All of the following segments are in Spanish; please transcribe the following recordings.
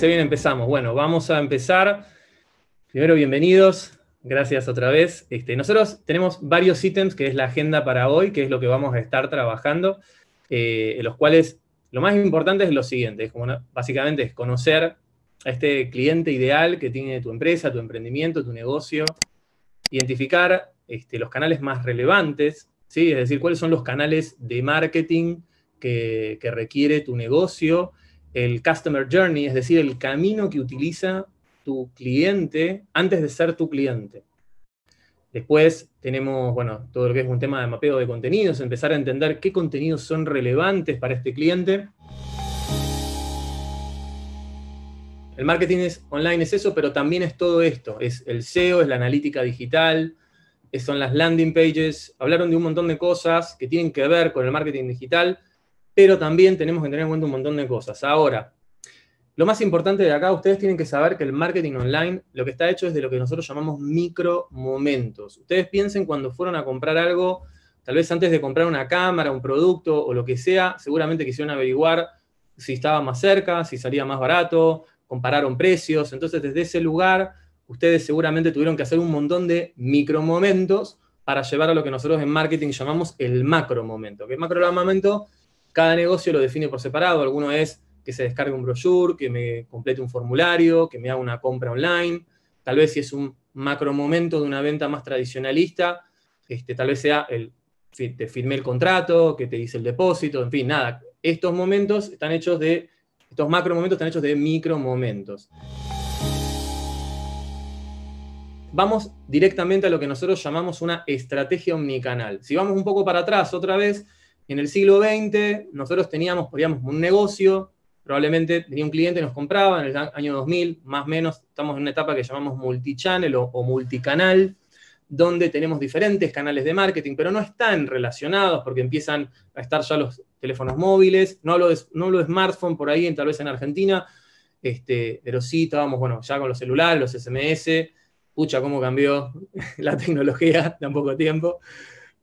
bien, empezamos. Bueno, vamos a empezar. Primero, bienvenidos. Gracias otra vez. Este, nosotros tenemos varios ítems, que es la agenda para hoy, que es lo que vamos a estar trabajando, eh, en los cuales lo más importante es lo siguiente, como básicamente es conocer a este cliente ideal que tiene tu empresa, tu emprendimiento, tu negocio, identificar este, los canales más relevantes, ¿sí? es decir, cuáles son los canales de marketing que requiere tu negocio, el customer journey, es decir, el camino que utiliza tu cliente antes de ser tu cliente. Después tenemos, bueno, todo lo que es un tema de mapeo de contenidos, empezar a entender qué contenidos son relevantes para este cliente. El marketing online es eso, pero también es todo esto. Es el SEO, es la analítica digital, son las landing pages. Hablaron de un montón de cosas que tienen que ver con el marketing digital, pero también tenemos que tener en cuenta un montón de cosas. Ahora, lo más importante de acá, ustedes tienen que saber que el marketing online lo que está hecho es de lo que nosotros llamamos micro momentos. Ustedes piensen cuando fueron a comprar algo, tal vez antes de comprar una cámara, un producto o lo que sea, seguramente quisieron averiguar si estaba más cerca, si salía más barato, compararon precios. Entonces, desde ese lugar, ustedes seguramente tuvieron que hacer un montón de micro momentos para llevar a lo que nosotros en marketing llamamos el macro momento. Que el macro momento cada negocio lo define por separado. Alguno es que se descargue un brochure, que me complete un formulario, que me haga una compra online. Tal vez si es un macro momento de una venta más tradicionalista, este, tal vez sea el te firmé el contrato, que te hice el depósito, en fin, nada. Estos momentos están hechos de, estos macro momentos están hechos de micro Vamos directamente a lo que nosotros llamamos una estrategia omnicanal. Si vamos un poco para atrás otra vez, en el siglo XX nosotros teníamos, podíamos un negocio, probablemente tenía un cliente y nos compraba en el año 2000, más o menos estamos en una etapa que llamamos multichannel o, o multicanal, donde tenemos diferentes canales de marketing, pero no están relacionados porque empiezan a estar ya los teléfonos móviles, no hablo de, no smartphone por ahí, tal vez en Argentina, este, pero sí estábamos, bueno, ya con los celulares, los SMS, pucha, cómo cambió la tecnología, tan poco tiempo.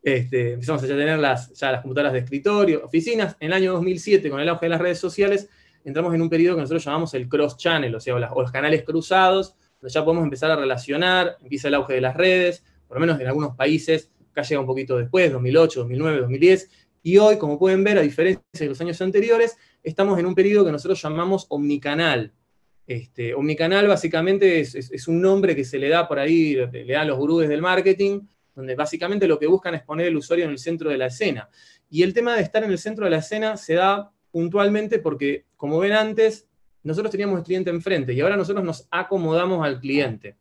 Este, empezamos a ya tener las, ya las computadoras de escritorio, oficinas. En el año 2007, con el auge de las redes sociales, entramos en un periodo que nosotros llamamos el cross-channel, o sea, o, los canales cruzados, donde ya podemos empezar a relacionar, empieza el auge de las redes, por lo menos en algunos países, acá llega un poquito después, 2008, 2009, 2010, y hoy, como pueden ver, a diferencia de los años anteriores, estamos en un periodo que nosotros llamamos omnicanal. Este, omnicanal básicamente es, es un nombre que se le da por ahí, le dan los gurúes del marketing, donde básicamente lo que buscan es poner el usuario en el centro de la escena. Y el tema de estar en el centro de la escena se da puntualmente porque, como ven antes, nosotros teníamos el cliente enfrente y ahora nosotros nos acomodamos al cliente.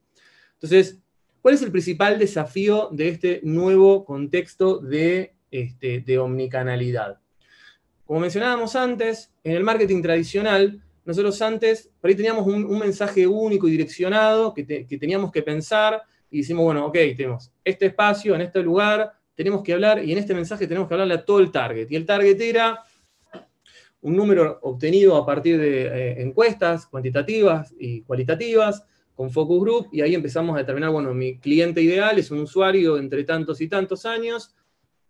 Entonces, ¿cuál es el principal desafío de este nuevo contexto de, este, omnicanalidad? Como mencionábamos antes, en el marketing tradicional, nosotros antes, por ahí teníamos un, mensaje único y direccionado que, que, teníamos que pensar y decimos, bueno, ok, tenemos este espacio, en este lugar, tenemos que hablar, y en este mensaje tenemos que hablarle a todo el target. Y el target era un número obtenido a partir de eh, encuestas cuantitativas y cualitativas con focus group, y ahí empezamos a determinar, bueno, mi cliente ideal es un usuario entre tantos y tantos años,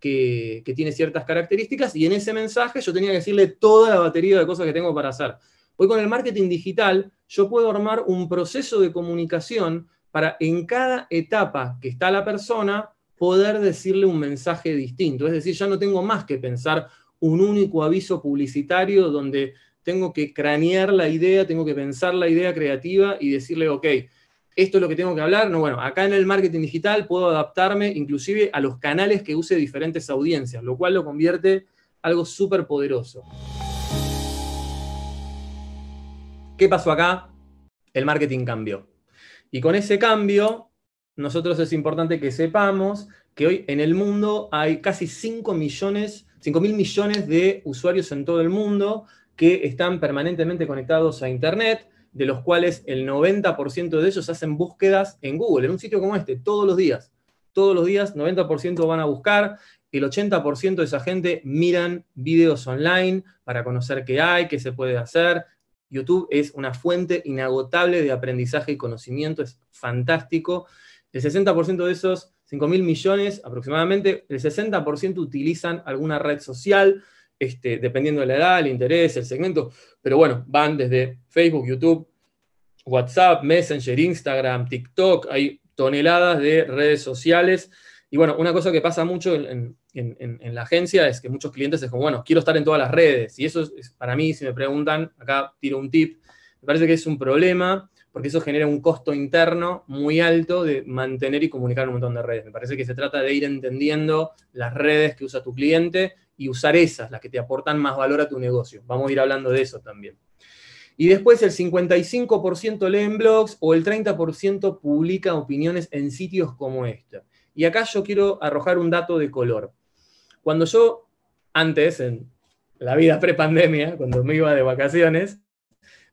que, que, tiene ciertas características, y en ese mensaje yo tenía que decirle toda la batería de cosas que tengo para hacer. Hoy con el marketing digital yo puedo armar un proceso de comunicación para en cada etapa que está la persona poder decirle un mensaje distinto. Es decir, ya no tengo más que pensar un único aviso publicitario donde tengo que cranear la idea, tengo que pensar la idea creativa y decirle, ok, esto es lo que tengo que hablar. No, bueno, acá en el marketing digital puedo adaptarme inclusive a los canales que use diferentes audiencias, lo cual lo convierte en algo súper poderoso. ¿Qué pasó acá? El marketing cambió. Y con ese cambio, nosotros es importante que sepamos que hoy en el mundo hay casi 5 millones, mil millones de usuarios en todo el mundo que están permanentemente conectados a Internet, de los cuales el 90% de ellos hacen búsquedas en Google, en un sitio como este, todos los días. Todos los días 90% van a buscar, el 80% de esa gente miran videos online para conocer qué hay, qué se puede hacer, YouTube es una fuente inagotable de aprendizaje y conocimiento, es fantástico. El 60% de esos 5 mil millones aproximadamente, el 60% utilizan alguna red social, este, dependiendo de la edad, el interés, el segmento, pero bueno, van desde Facebook, YouTube, WhatsApp, Messenger, Instagram, TikTok, hay toneladas de redes sociales y bueno, una cosa que pasa mucho en, la agencia es que muchos clientes dicen bueno, quiero estar en todas las redes. Y eso es, para mí, si me preguntan, acá tiro un tip, me parece que es un problema porque eso genera un costo interno muy alto de mantener y comunicar un montón de redes. Me parece que se trata de ir entendiendo las redes que usa tu cliente y usar esas, las que te aportan más valor a tu negocio. Vamos a ir hablando de eso también. Y después el 55% lee en blogs o el 30% publica opiniones en sitios como este. Y acá yo quiero arrojar un dato de color. Cuando yo, antes, en la vida prepandemia, cuando me iba de vacaciones,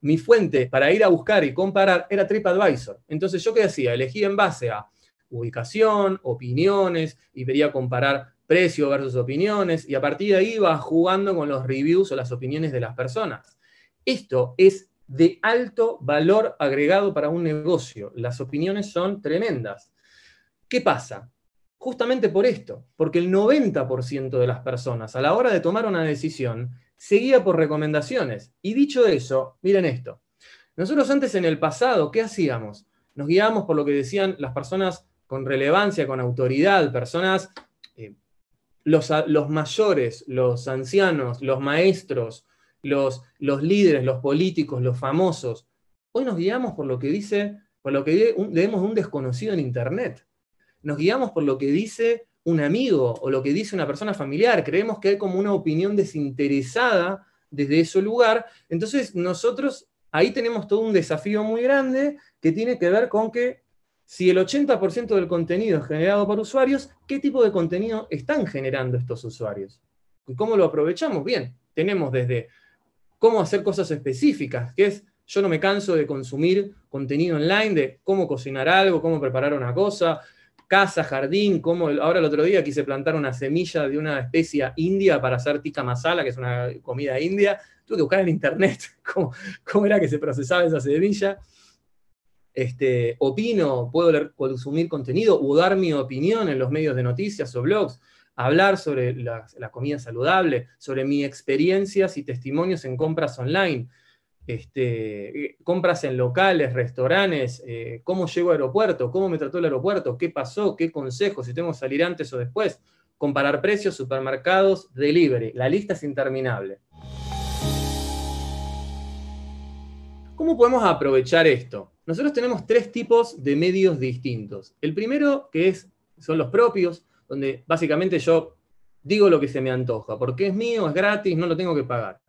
mi fuente para ir a buscar y comparar era TripAdvisor. Entonces, ¿yo qué hacía? Elegí en base a ubicación, opiniones, y quería comparar precio versus opiniones, y a partir de ahí iba jugando con los reviews o las opiniones de las personas. Esto es de alto valor agregado para un negocio. Las opiniones son tremendas. ¿Qué pasa? Justamente por esto, porque el 90% de las personas a la hora de tomar una decisión seguía por recomendaciones. Y dicho eso, miren esto. Nosotros antes en el pasado, ¿qué hacíamos? Nos guiábamos por lo que decían las personas con relevancia, con autoridad, personas, eh, los, mayores, los ancianos, los maestros, los, los líderes, los políticos, los famosos. Hoy nos guiamos por lo que dice, por lo que leemos de un desconocido en Internet nos guiamos por lo que dice un amigo o lo que dice una persona familiar. Creemos que hay como una opinión desinteresada desde ese lugar. Entonces, nosotros ahí tenemos todo un desafío muy grande que tiene que ver con que si el 80% del contenido es generado por usuarios, ¿qué tipo de contenido están generando estos usuarios? ¿Y cómo lo aprovechamos? Bien, tenemos desde cómo hacer cosas específicas, que es, yo no me canso de consumir contenido online de cómo cocinar algo, cómo preparar una cosa, casa, jardín, como ahora el otro día quise plantar una semilla de una especie india para hacer tikka masala, que es una comida india, tuve que buscar en internet cómo, era que se procesaba esa semilla. Este, opino, puedo consumir contenido o dar mi opinión en los medios de noticias o blogs, hablar sobre la, la comida saludable, sobre mis experiencias y testimonios en compras online, este, compras en locales, restaurantes, eh, cómo llego al aeropuerto, cómo me trató el aeropuerto, qué pasó, qué consejos, si tengo que salir antes o después, comparar precios, supermercados, delivery. La lista es interminable. ¿Cómo podemos aprovechar esto? Nosotros tenemos tres tipos de medios distintos. El primero, que es, son los propios, donde básicamente yo digo lo que se me antoja, porque es mío, es gratis, no lo tengo que pagar.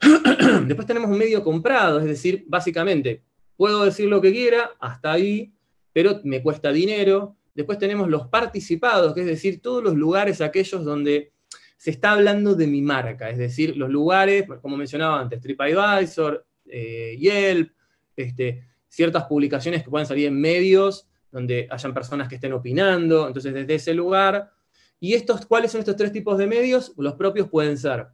Después tenemos un medio comprado, es decir, básicamente, puedo decir lo que quiera, hasta ahí, pero me cuesta dinero. Después tenemos los participados, que es decir, todos los lugares aquellos donde se está hablando de mi marca, es decir, los lugares, como mencionaba antes, TripAdvisor, eh, Yelp, este, ciertas publicaciones que pueden salir en medios, donde hayan personas que estén opinando, entonces desde ese lugar. ¿Y estos, cuáles son estos tres tipos de medios? Los propios pueden ser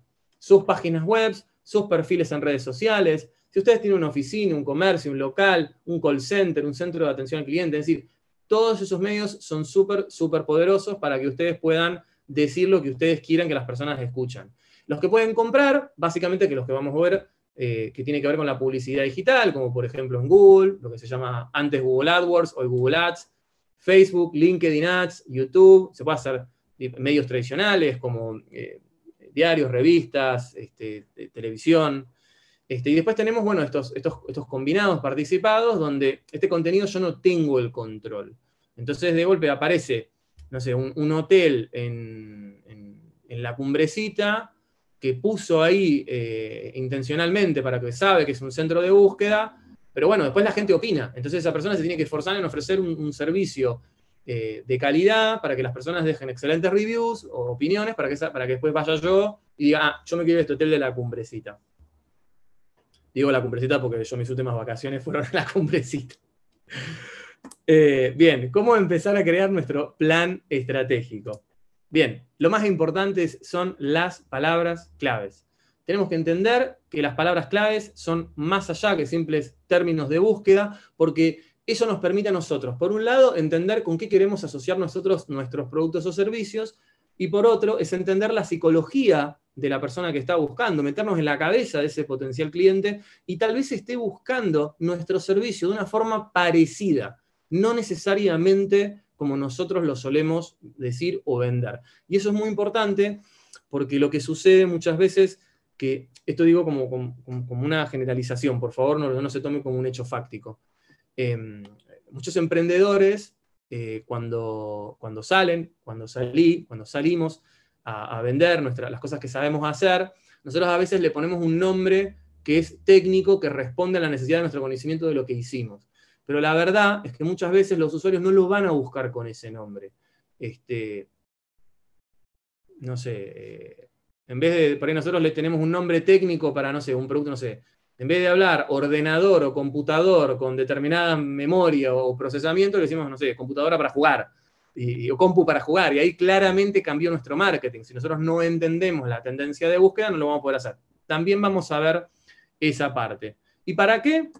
sus páginas web, sus perfiles en redes sociales. Si ustedes tienen una oficina, un comercio, un local, un call center, un centro de atención al cliente, es decir, todos esos medios son súper, súper poderosos para que ustedes puedan decir lo que ustedes quieran que las personas escuchan. Los que pueden comprar, básicamente que los que vamos a ver, eh, que tiene que ver con la publicidad digital, como por ejemplo en Google, lo que se llama antes Google AdWords, hoy Google Ads, Facebook, LinkedIn Ads, YouTube, se puede hacer medios tradicionales como eh, diarios, revistas, este, televisión. Este, y después tenemos, bueno, estos, combinados participados donde este contenido yo no tengo el control. Entonces de golpe aparece, no sé, un, hotel en, la cumbrecita que puso ahí eh, intencionalmente para que sabe que es un centro de búsqueda, pero bueno, después la gente opina. Entonces esa persona se tiene que esforzar en ofrecer un servicio eh, de calidad para que las personas dejen excelentes reviews o opiniones para que, para que después vaya yo y diga, ah, yo me quiero este hotel de la cumbrecita. Digo la cumbrecita porque yo mis últimas vacaciones fueron a la cumbrecita. Eh, bien, ¿cómo empezar a crear nuestro plan estratégico? Bien, lo más importante son las palabras claves. Tenemos que entender que las palabras claves son más allá que simples términos de búsqueda, porque eso nos permite a nosotros, por un lado, entender con qué queremos asociar nosotros nuestros productos o servicios, y por otro, es entender la psicología de la persona que está buscando, meternos en la cabeza de ese potencial cliente y tal vez esté buscando nuestro servicio de una forma parecida, no necesariamente como nosotros lo solemos decir o vender. Y eso es muy importante porque lo que sucede muchas veces, que esto digo como, una generalización, por favor, no, no se tome como un hecho fáctico Em, muchos emprendedores, eh, cuando, cuando salen, cuando salí, cuando salimos a, vender las cosas que sabemos hacer, nosotros a veces le ponemos un nombre que es técnico, que responde a la necesidad de nuestro conocimiento de lo que hicimos. Pero la verdad es que muchas veces los usuarios no lo van a buscar con ese nombre. Este, no sé, eh, en vez de, por ahí nosotros le tenemos un nombre técnico para, no sé, un producto, no sé, en vez de hablar ordenador o computador con determinada memoria o procesamiento, le decimos, no sé, computadora para jugar o compu para jugar. Y ahí claramente cambió nuestro marketing. Si nosotros no entendemos la tendencia de búsqueda, no lo vamos a poder hacer. También vamos a ver esa parte. ¿Y para qué?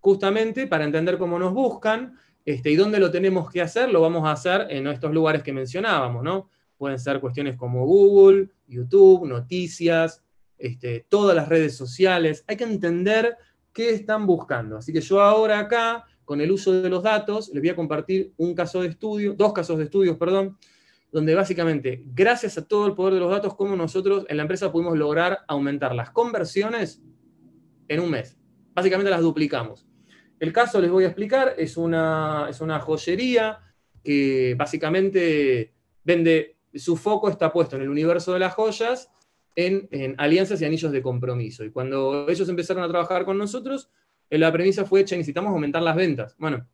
Justamente para entender cómo nos buscan este, y dónde lo tenemos que hacer, lo vamos a hacer en estos lugares que mencionábamos, ¿no? Pueden ser cuestiones como Google, YouTube, noticias, este, todas las redes sociales. Hay que entender qué están buscando. Así que yo ahora acá, con el uso de los datos, les voy a compartir un caso de estudio, dos casos de estudios, perdón, donde básicamente, gracias a todo el poder de los datos, como nosotros en la empresa pudimos lograr aumentar las conversiones en un mes. Básicamente las duplicamos. El caso, les voy a explicar, es una, es una joyería que básicamente vende, su foco está puesto en el universo de las joyas en, alianzas y anillos de compromiso. Y cuando ellos empezaron a trabajar con nosotros, eh, la premisa fue, hecha necesitamos aumentar las ventas. Bueno,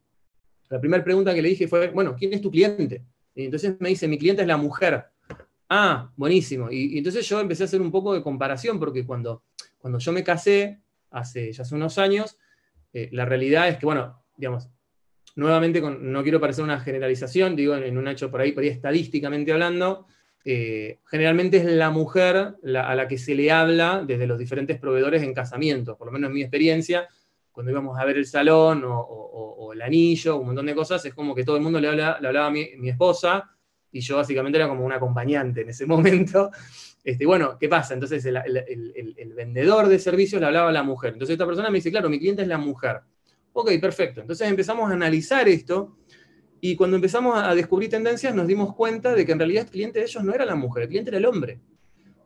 la primera pregunta que le dije fue, bueno, ¿quién es tu cliente? Y entonces me dice, mi cliente es la mujer. Ah, buenísimo. Y, entonces yo empecé a hacer un poco de comparación, porque cuando, cuando yo me casé, hace ya hace unos años, eh, la realidad es que, bueno, digamos, nuevamente no quiero parecer una generalización, digo, en, un hecho por ahí, por ahí estadísticamente hablando, eh, generalmente es la mujer a la que se le habla desde los diferentes proveedores en casamientos, por lo menos en mi experiencia, cuando íbamos a ver el salón o, el anillo, un montón de cosas, es como que todo el mundo le, hablaba a mi, esposa y yo básicamente era como un acompañante en ese momento. Este, bueno, ¿qué pasa? Entonces el, el vendedor de servicios le hablaba a la mujer. Entonces esta persona me dice, claro, mi cliente es la mujer. Ok, perfecto. Entonces empezamos a analizar esto y cuando empezamos a descubrir tendencias, nos dimos cuenta de que en realidad el cliente de ellos no era la mujer, el cliente era el hombre.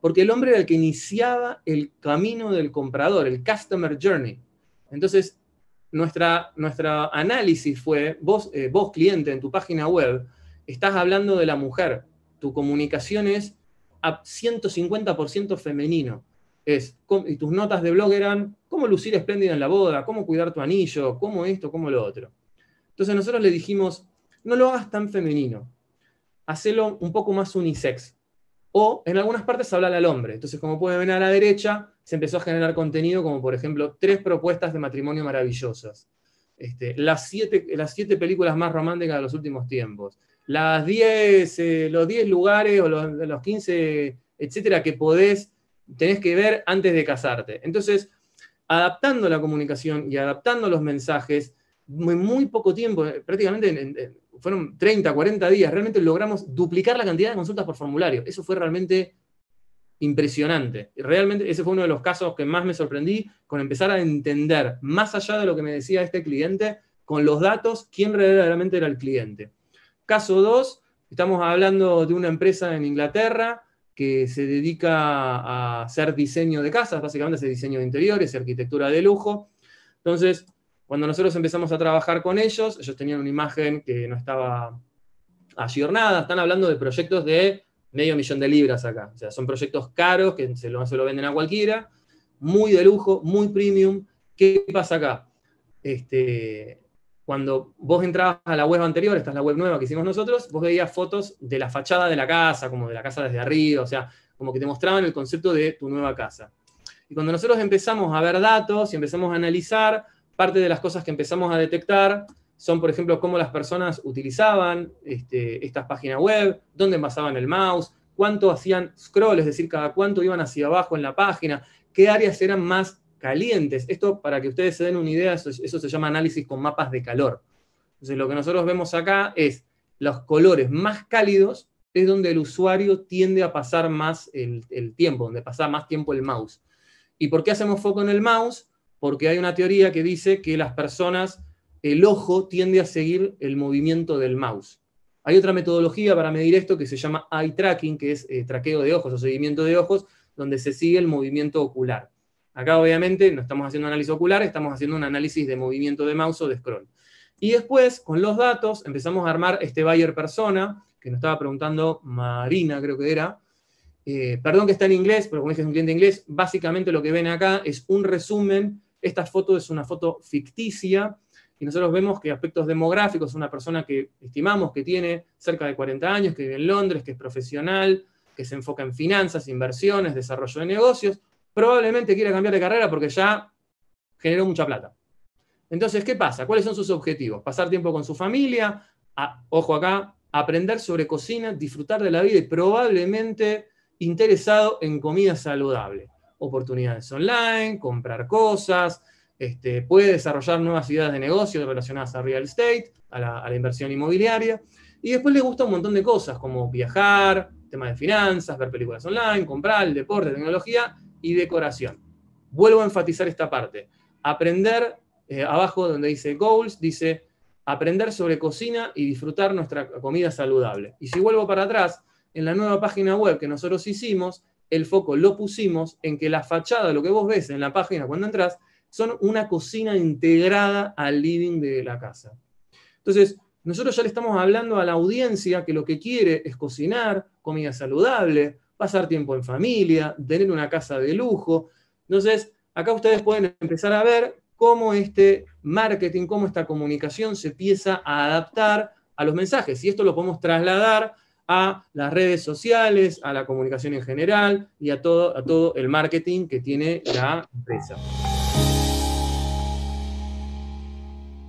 Porque el hombre era el que iniciaba el camino del comprador, el customer journey. Entonces, nuestra, análisis fue, eh, vos, cliente en tu página web, estás hablando de la mujer, tu comunicación es a 150% femenino. Es, y tus notas de blog eran cómo lucir espléndida en la boda, cómo cuidar tu anillo, cómo esto, cómo lo otro. Entonces nosotros le dijimos, no lo hagas tan femenino, hacelo un poco más unisex. O en algunas partes habla al hombre. Entonces, como pueden ver a la derecha, se empezó a generar contenido como, por ejemplo, tres propuestas de matrimonio maravillosas. Este, las, siete, las siete películas más románticas de los últimos tiempos. Las diez, eh, los lugares o los, los 15, etcétera, que podés, tenés que ver antes de casarte. Entonces, adaptando la comunicación y adaptando los mensajes, muy, muy poco tiempo, eh, prácticamente fueron 30, 40 días, realmente logramos duplicar la cantidad de consultas por formulario. Eso fue realmente impresionante. Realmente ese fue uno de los casos que más me sorprendí con empezar a entender, más allá de lo que me decía este cliente, con los datos, quién realmente era el cliente. Caso 2, estamos hablando de una empresa en Inglaterra que se dedica a hacer diseño de casas, básicamente hace diseño de interiores, arquitectura de lujo. Entonces, cuando nosotros empezamos a trabajar con ellos, ellos tenían una imagen que no estaba ayornada, están hablando de proyectos de medio millón de libras acá. O sea, son proyectos caros que se lo, venden a cualquiera, muy de lujo, muy premium. ¿Qué pasa acá? Este, cuando vos entrabas a la web anterior, esta es la web nueva que hicimos nosotros, vos veías fotos de la fachada de la casa, como de la casa desde arriba, o sea, como que te mostraban el concepto de tu nueva casa. Y cuando nosotros empezamos a ver datos y empezamos a analizar, parte de las cosas que empezamos a detectar son, por ejemplo, cómo las personas utilizaban este, estas páginas web, dónde pasaban el mouse, cuánto hacían scroll, es decir, cada cuánto iban hacia abajo en la página, qué áreas eran más calientes. Esto, para que ustedes se den una idea, eso, se llama análisis con mapas de calor. Entonces, lo que nosotros vemos acá es los colores más cálidos es donde el usuario tiende a pasar más el, el tiempo, donde pasa más tiempo el mouse. ¿Y por qué hacemos foco en el mouse? porque hay una teoría que dice que las personas, el ojo tiende a seguir el movimiento del mouse. Hay otra metodología para medir esto que se llama eye tracking, que es eh, traqueo de ojos o seguimiento de ojos, donde se sigue el movimiento ocular. Acá obviamente no estamos haciendo análisis ocular, estamos haciendo un análisis de movimiento de mouse o de scroll. Y después, con los datos, empezamos a armar este Bayer persona, que nos estaba preguntando Marina, creo que era. Eh, perdón que está en inglés, pero como dije es un cliente inglés, básicamente lo que ven acá es un resumen esta foto es una foto ficticia y nosotros vemos que aspectos demográficos, una persona que estimamos que tiene cerca de 40 años, que vive en Londres, que es profesional, que se enfoca en finanzas, inversiones, desarrollo de negocios, probablemente quiera cambiar de carrera porque ya generó mucha plata. Entonces, ¿qué pasa? ¿Cuáles son sus objetivos? Pasar tiempo con su familia, ojo acá, aprender sobre cocina, disfrutar de la vida y probablemente interesado en comida saludable oportunidades online, comprar cosas, este, puede desarrollar nuevas ideas de negocio relacionadas a real estate, a la, inversión inmobiliaria, y después le gusta un montón de cosas como viajar, temas de finanzas, ver películas online, comprar, deporte, tecnología y decoración. Vuelvo a enfatizar esta parte. Aprender, eh, abajo donde dice goals, dice aprender sobre cocina y disfrutar nuestra comida saludable. Y si vuelvo para atrás, en la nueva página web que nosotros hicimos, el foco lo pusimos en que la fachada, lo que vos ves en la página cuando entras, son una cocina integrada al living de la casa. Entonces, nosotros ya le estamos hablando a la audiencia que lo que quiere es cocinar, comida saludable, pasar tiempo en familia, tener una casa de lujo. Entonces, acá ustedes pueden empezar a ver cómo este marketing, cómo esta comunicación se empieza a adaptar a los mensajes. Y esto lo podemos trasladar a las redes sociales, a la comunicación en general y a todo, el marketing que tiene la empresa.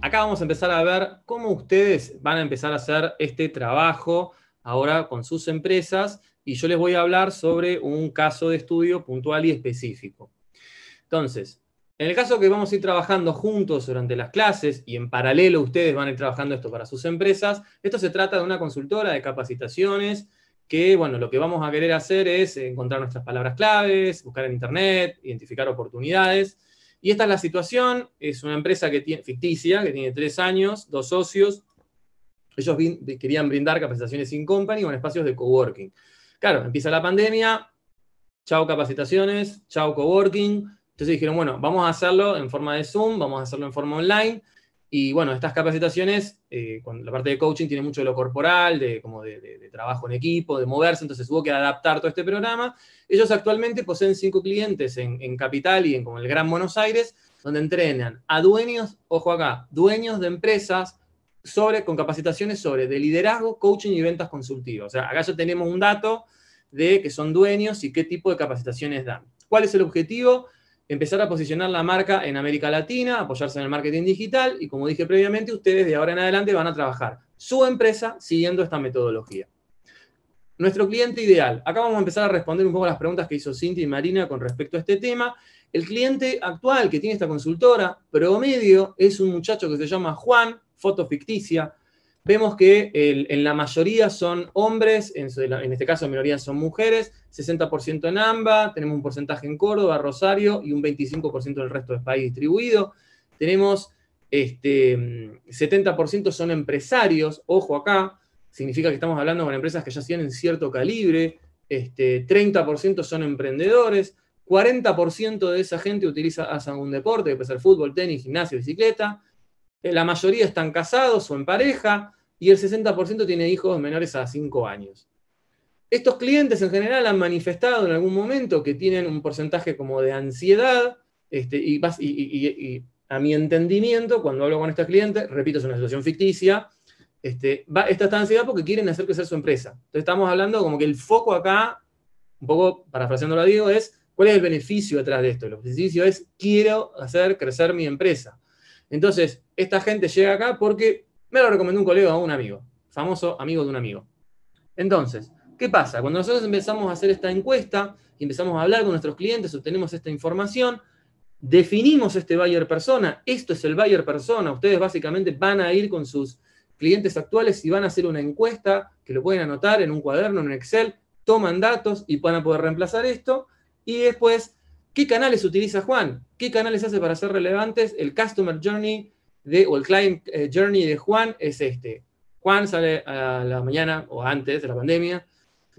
Acá vamos a empezar a ver cómo ustedes van a empezar a hacer este trabajo ahora con sus empresas y yo les voy a hablar sobre un caso de estudio puntual y específico. Entonces, en el caso que vamos a ir trabajando juntos durante las clases y en paralelo ustedes van a ir trabajando esto para sus empresas, esto se trata de una consultora de capacitaciones que, bueno, lo que vamos a querer hacer es encontrar nuestras palabras claves, buscar en Internet, identificar oportunidades. Y esta es la situación, es una empresa que tiene, ficticia, que tiene tres años, dos socios. Ellos querían brindar capacitaciones in company o espacios de coworking. Claro, empieza la pandemia, chao capacitaciones, chao coworking entonces dijeron, bueno, vamos a hacerlo en forma de Zoom, vamos a hacerlo en forma online. Y bueno, estas capacitaciones, eh, con la parte de coaching tiene mucho de lo corporal, de, como de, trabajo en equipo, de moverse, entonces hubo que adaptar todo este programa. Ellos actualmente poseen cinco clientes en, Capital y en como el Gran Buenos Aires, donde entrenan a dueños, ojo acá, dueños de empresas sobre, con capacitaciones sobre de liderazgo, coaching y ventas consultivas. O sea, acá ya tenemos un dato de que son dueños y qué tipo de capacitaciones dan. ¿Cuál es el objetivo? empezar a posicionar la marca en América Latina, apoyarse en el marketing digital y como dije previamente, ustedes de ahora en adelante van a trabajar su empresa siguiendo esta metodología. Nuestro cliente ideal. Acá vamos a empezar a responder un poco las preguntas que hizo Cinti y Marina con respecto a este tema. El cliente actual que tiene esta consultora promedio es un muchacho que se llama Juan, foto ficticia. Vemos que en la mayoría son hombres, en, este caso en minoría son mujeres, 60% en AMBA, tenemos un porcentaje en Córdoba, Rosario y un 25% del resto del país distribuido. Tenemos 70% este, son empresarios, ojo acá, significa que estamos hablando con empresas que ya tienen cierto calibre, 30% este, son emprendedores, 40% de esa gente utiliza hacen un deporte, que puede ser fútbol, tenis, gimnasio, bicicleta, eh, la mayoría están casados o en pareja, y el 60% tiene hijos menores a 5 años. Estos clientes en general han manifestado en algún momento que tienen un porcentaje como de ansiedad este, y, a mi entendimiento, cuando hablo con estos clientes, repito, es una situación ficticia, este, esta ansiedad porque quieren hacer crecer su empresa. Entonces estamos hablando como que el foco acá, un poco parafraseándolo a Diego, es cuál es el beneficio detrás de esto. El beneficio es quiero hacer crecer mi empresa. Entonces, esta gente llega acá porque me lo recomendó un colega o un amigo, famoso amigo de un amigo. Entonces, ¿Qué pasa? Cuando nosotros empezamos a hacer esta encuesta y empezamos a hablar con nuestros clientes, obtenemos esta información, definimos este buyer persona, esto es el buyer persona, ustedes básicamente van a ir con sus clientes actuales y van a hacer una encuesta que lo pueden anotar en un cuaderno, en un Excel, toman datos y van a poder reemplazar esto y después, ¿qué canales utiliza Juan? ¿Qué canales hace para ser relevantes? El Customer Journey o el Client eh, Journey de Juan es este. Juan sale a la mañana o antes de la pandemia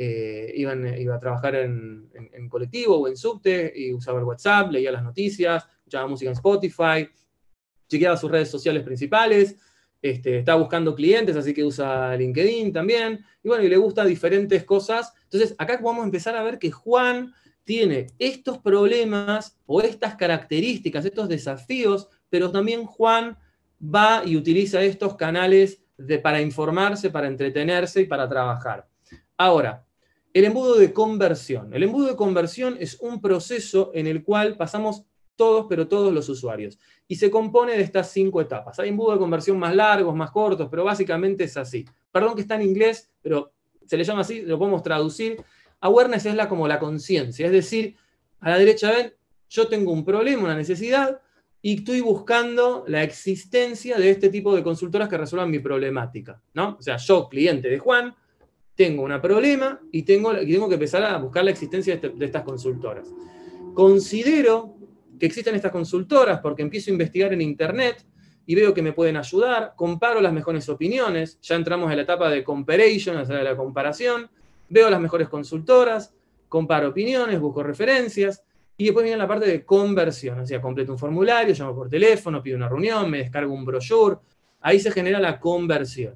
eh, eh, iba a trabajar en, colectivo o en subte y usaba el WhatsApp, leía las noticias, escuchaba música en Spotify, chequeaba sus redes sociales principales, este, estaba está buscando clientes, así que usa LinkedIn también, y bueno, y le gusta diferentes cosas. Entonces, acá vamos a empezar a ver que Juan tiene estos problemas o estas características, estos desafíos, pero también Juan va y utiliza estos canales para informarse, para entretenerse y para trabajar. Ahora, el embudo de conversión. El embudo de conversión es un proceso en el cual pasamos todos, pero todos los usuarios. Y se compone de estas cinco etapas. Hay embudos de conversión más largos, más cortos, pero básicamente es así. Perdón que está en inglés, pero se le llama así, lo podemos traducir. Awareness es la, como la conciencia, es decir, a la derecha ven, yo tengo un problema, una necesidad, y estoy buscando la existencia de este tipo de consultoras que resuelvan mi problemática. ¿no? O sea, yo, cliente de Juan, tengo un problema y tengo, que empezar a buscar la existencia este, de, estas consultoras. Considero que existen estas consultoras porque empiezo a investigar en Internet y veo que me pueden ayudar, comparo las mejores opiniones, ya entramos en la etapa de de la comparación, veo las mejores consultoras, comparo opiniones, busco referencias, y después viene la parte de conversión, o sea, completo un formulario, llamo por teléfono, pido una reunión, me descargo un brochure, ahí se genera la conversión.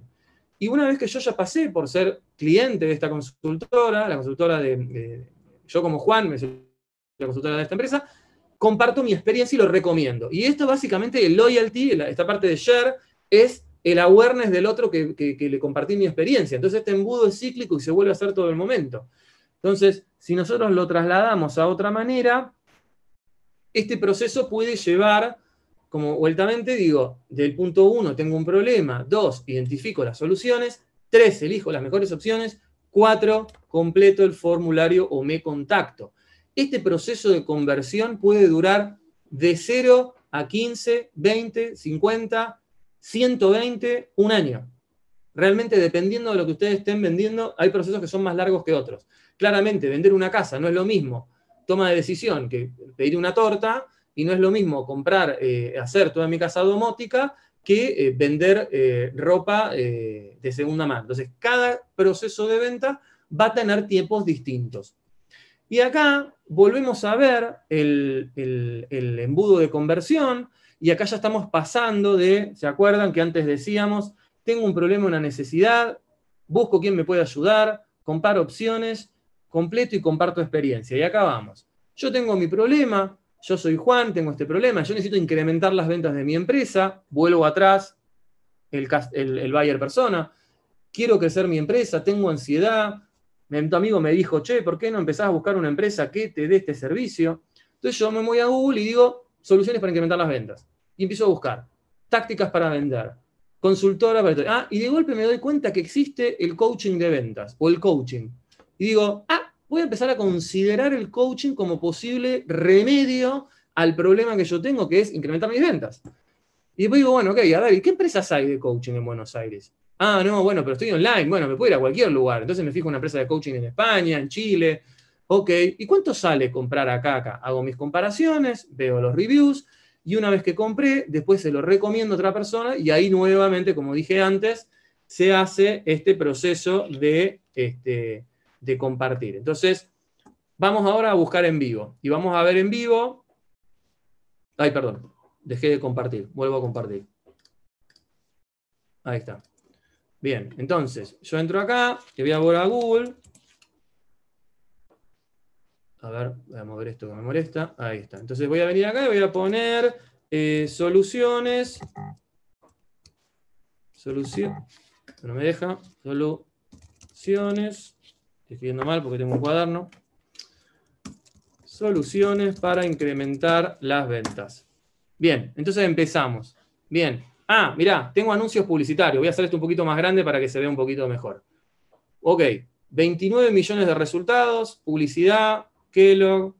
Y una vez que yo ya pasé por ser cliente de esta consultora, la consultora de, yo como Juan, me la consultora de esta empresa, comparto mi experiencia y lo recomiendo. Y esto básicamente, el loyalty, esta parte de share, es el awareness del otro que, que le compartí mi experiencia. Entonces este embudo es cíclico y se vuelve a hacer todo el momento. Entonces, si nosotros lo trasladamos a otra manera, este proceso puede llevar como vueltamente digo, del punto 1 tengo un problema, dos identifico las soluciones, tres elijo las mejores opciones, cuatro completo el formulario o me contacto. Este proceso de conversión puede durar de 0 a 15, 20, 50, 120, un año. Realmente dependiendo de lo que ustedes estén vendiendo, hay procesos que son más largos que otros. Claramente, vender una casa no es lo mismo toma de decisión que pedir una torta y no es lo mismo comprar, eh, hacer toda mi casa domótica que eh, vender eh, ropa de segunda mano. Entonces, cada proceso de venta va a tener tiempos distintos. Y acá volvemos a ver el, el embudo de conversión y acá ya estamos pasando de, ¿se acuerdan que antes decíamos, tengo un problema, una necesidad, busco quién me puede ayudar, comparo opciones, completo y comparto experiencia. Y acá vamos. Yo tengo mi problema, yo soy Juan, tengo este problema, yo necesito incrementar las ventas de mi empresa, vuelvo atrás, el, el, buyer persona, quiero crecer mi empresa, tengo ansiedad, mi, amigo me dijo, che, ¿por qué no empezás a buscar una empresa que te dé este servicio? Entonces yo me voy a Google y digo, soluciones para incrementar las ventas. Y empiezo a buscar tácticas para vender, consultora para... Ah, y de golpe me doy cuenta que existe el coaching de ventas o el coaching. Y digo, ah, voy a empezar a considerar el coaching como posible remedio al problema que yo tengo, que es incrementar mis ventas. Y después digo, bueno, ok, a ver, ¿qué empresas hay de coaching en Buenos Aires? Ah, no, bueno, pero estoy online, bueno, me puedo ir a cualquier lugar. Entonces me fijo una empresa de coaching en España, en Chile. Ok, ¿y cuánto sale comprar acá, acá? Hago mis comparaciones, veo los reviews, y una vez que compré, después se lo recomiendo a otra persona, y ahí nuevamente, como dije antes, se hace este proceso de este, de compartir. Entonces, vamos ahora a buscar en vivo y vamos a ver en vivo. Ay, perdón, dejé de compartir, vuelvo a compartir. Ahí está. Bien, entonces, yo entro acá, Y voy a volver a Google. A ver, voy a mover esto que me molesta. Ahí está. Entonces voy a venir acá y voy a poner eh, soluciones. Solución. No me deja. Soluciones. Estoy escribiendo mal porque tengo un cuaderno. Soluciones para incrementar las ventas. Bien, entonces empezamos. Bien. Ah, mirá, tengo anuncios publicitarios. Voy a hacer esto un poquito más grande para que se vea un poquito mejor. Ok, 29 millones de resultados, publicidad, Kellogg,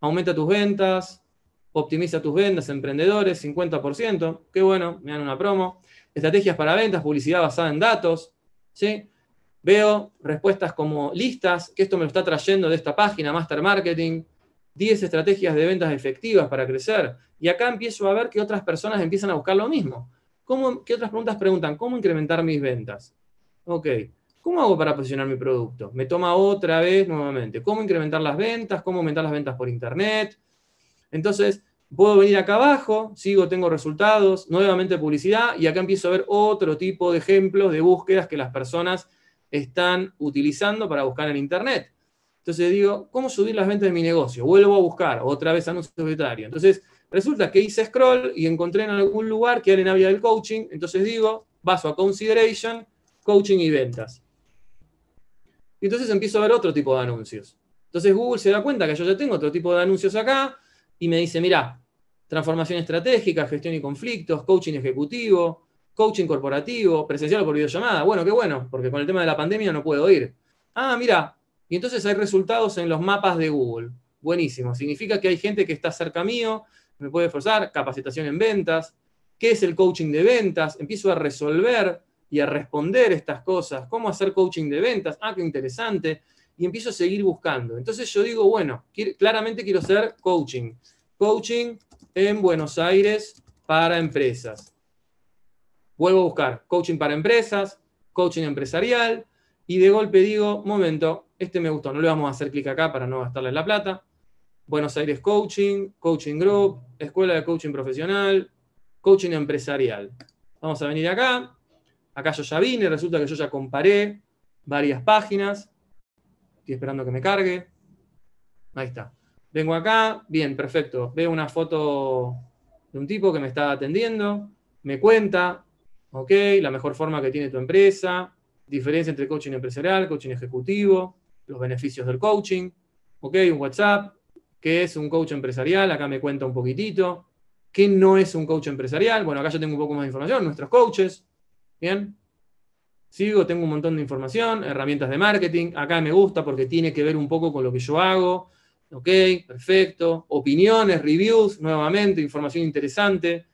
aumenta tus ventas, optimiza tus ventas, emprendedores, 50%. Qué bueno, me dan una promo. Estrategias para ventas, publicidad basada en datos. ¿sí? Veo respuestas como listas, que esto me lo está trayendo de esta página, Master Marketing, 10 estrategias de ventas efectivas para crecer. Y acá empiezo a ver que otras personas empiezan a buscar lo mismo. ¿Cómo, ¿Qué otras preguntas preguntan? ¿Cómo incrementar mis ventas? Ok, ¿cómo hago para posicionar mi producto? Me toma otra vez nuevamente. ¿Cómo incrementar las ventas? ¿Cómo aumentar las ventas por internet? Entonces, puedo venir acá abajo, sigo, tengo resultados, nuevamente publicidad, y acá empiezo a ver otro tipo de ejemplos de búsquedas que las personas están utilizando para buscar en Internet. Entonces digo, ¿cómo subir las ventas de mi negocio? Vuelvo a buscar, otra vez anuncios secretario. Entonces, resulta que hice scroll y encontré en algún lugar que alguien había del coaching. Entonces digo, paso a consideration, coaching y ventas. Y entonces empiezo a ver otro tipo de anuncios. Entonces Google se da cuenta que yo ya tengo otro tipo de anuncios acá y me dice, mira, transformación estratégica, gestión y conflictos, coaching ejecutivo, coaching corporativo, presencial o por videollamada. Bueno, qué bueno, porque con el tema de la pandemia no puedo ir. Ah, mira, y entonces hay resultados en los mapas de Google. Buenísimo, significa que hay gente que está cerca mío, me puede forzar, capacitación en ventas, qué es el coaching de ventas, empiezo a resolver y a responder estas cosas, cómo hacer coaching de ventas, ah, qué interesante, y empiezo a seguir buscando. Entonces yo digo, bueno, claramente quiero hacer coaching, coaching en Buenos Aires para empresas. Vuelvo a buscar coaching para empresas, coaching empresarial, y de golpe digo, momento, este me gustó, no le vamos a hacer clic acá para no gastarle la plata. Buenos Aires Coaching, Coaching Group, Escuela de Coaching Profesional, Coaching Empresarial. Vamos a venir acá, acá yo ya vine, resulta que yo ya comparé varias páginas, estoy esperando que me cargue, ahí está. Vengo acá, bien, perfecto, veo una foto de un tipo que me está atendiendo, me cuenta ¿ok? La mejor forma que tiene tu empresa, diferencia entre coaching empresarial, coaching ejecutivo, los beneficios del coaching, ¿ok? Un WhatsApp, ¿qué es un coach empresarial? Acá me cuenta un poquitito. ¿Qué no es un coach empresarial? Bueno, acá yo tengo un poco más de información, nuestros coaches, ¿bien? Sigo, tengo un montón de información, herramientas de marketing, acá me gusta porque tiene que ver un poco con lo que yo hago, ok, perfecto, opiniones, reviews, nuevamente, información interesante,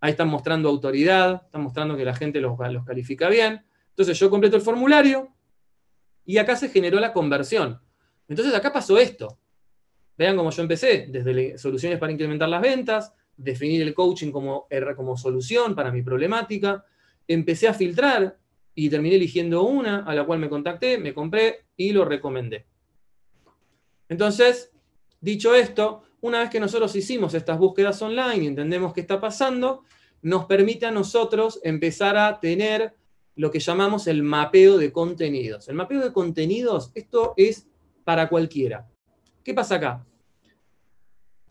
ahí están mostrando autoridad, están mostrando que la gente los, califica bien. Entonces yo completo el formulario y acá se generó la conversión. Entonces acá pasó esto. Vean cómo yo empecé, desde soluciones para incrementar las ventas, definir el coaching como, como solución para mi problemática, empecé a filtrar y terminé eligiendo una a la cual me contacté, me compré y lo recomendé. Entonces, dicho esto, una vez que nosotros hicimos estas búsquedas online y entendemos qué está pasando, nos permite a nosotros empezar a tener lo que llamamos el mapeo de contenidos. El mapeo de contenidos, esto es para cualquiera. ¿Qué pasa acá?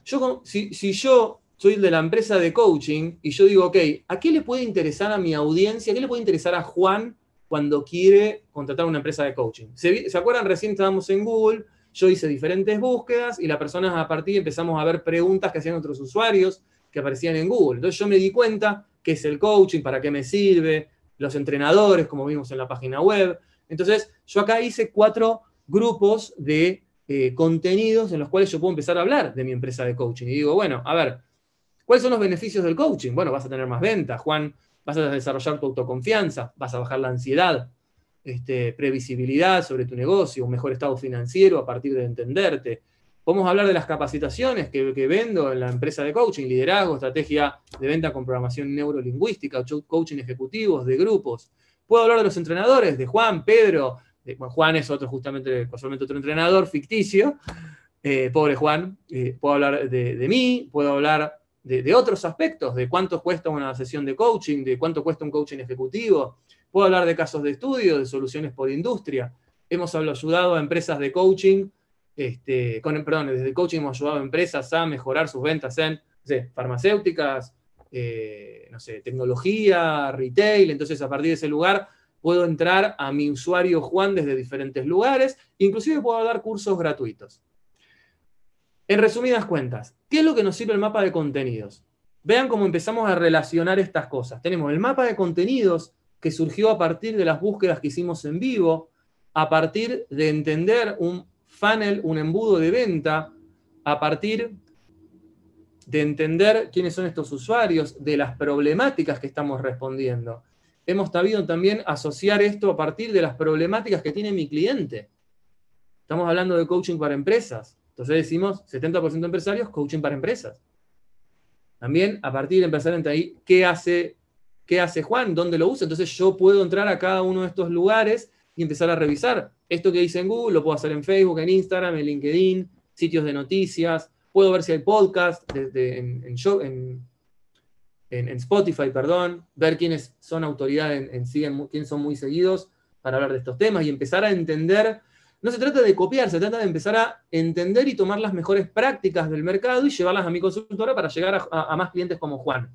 Yo, si, yo soy de la empresa de coaching y yo digo, ok, ¿a qué le puede interesar a mi audiencia? ¿A qué le puede interesar a Juan cuando quiere contratar una empresa de coaching? ¿Se, ¿se acuerdan? Recién estábamos en Google yo hice diferentes búsquedas y las personas a partir empezamos a ver preguntas que hacían otros usuarios que aparecían en Google. Entonces yo me di cuenta qué es el coaching, para qué me sirve, los entrenadores, como vimos en la página web. Entonces yo acá hice cuatro grupos de eh, contenidos en los cuales yo puedo empezar a hablar de mi empresa de coaching. Y digo, bueno, a ver, ¿cuáles son los beneficios del coaching? Bueno, vas a tener más ventas, Juan, vas a desarrollar tu autoconfianza, vas a bajar la ansiedad, este, previsibilidad sobre tu negocio, un mejor estado financiero a partir de entenderte. Podemos hablar de las capacitaciones que, vendo en la empresa de coaching, liderazgo, estrategia de venta con programación neurolingüística, coaching ejecutivos, de grupos. Puedo hablar de los entrenadores, de Juan, Pedro. De, Juan es otro, justamente, casualmente otro entrenador ficticio. Eh, pobre Juan. Eh, puedo hablar de, mí, puedo hablar de, otros aspectos, de cuánto cuesta una sesión de coaching, de cuánto cuesta un coaching ejecutivo, Puedo hablar de casos de estudio, de soluciones por industria. Hemos ayudado a empresas de coaching, este, con, perdón, desde coaching hemos ayudado a empresas a mejorar sus ventas en farmacéuticas, eh, no sé, tecnología, retail. Entonces, a partir de ese lugar, puedo entrar a mi usuario Juan desde diferentes lugares. Inclusive puedo dar cursos gratuitos. En resumidas cuentas, ¿qué es lo que nos sirve el mapa de contenidos? Vean cómo empezamos a relacionar estas cosas. Tenemos el mapa de contenidos, que surgió a partir de las búsquedas que hicimos en vivo, a partir de entender un funnel, un embudo de venta, a partir de entender quiénes son estos usuarios, de las problemáticas que estamos respondiendo. Hemos sabido también asociar esto a partir de las problemáticas que tiene mi cliente. Estamos hablando de coaching para empresas. Entonces decimos 70% de empresarios, coaching para empresas. También a partir de empezar a ahí qué hace qué hace Juan, dónde lo usa. Entonces yo puedo entrar a cada uno de estos lugares y empezar a revisar. Esto que dice en Google lo puedo hacer en Facebook, en Instagram, en LinkedIn, sitios de noticias. Puedo ver si hay podcast en, Spotify, perdón, ver quiénes son autoridades, en, siguen, quiénes son muy seguidos para hablar de estos temas y empezar a entender. No se trata de copiar, se trata de empezar a entender y tomar las mejores prácticas del mercado y llevarlas a mi consultora para llegar a más clientes como Juan.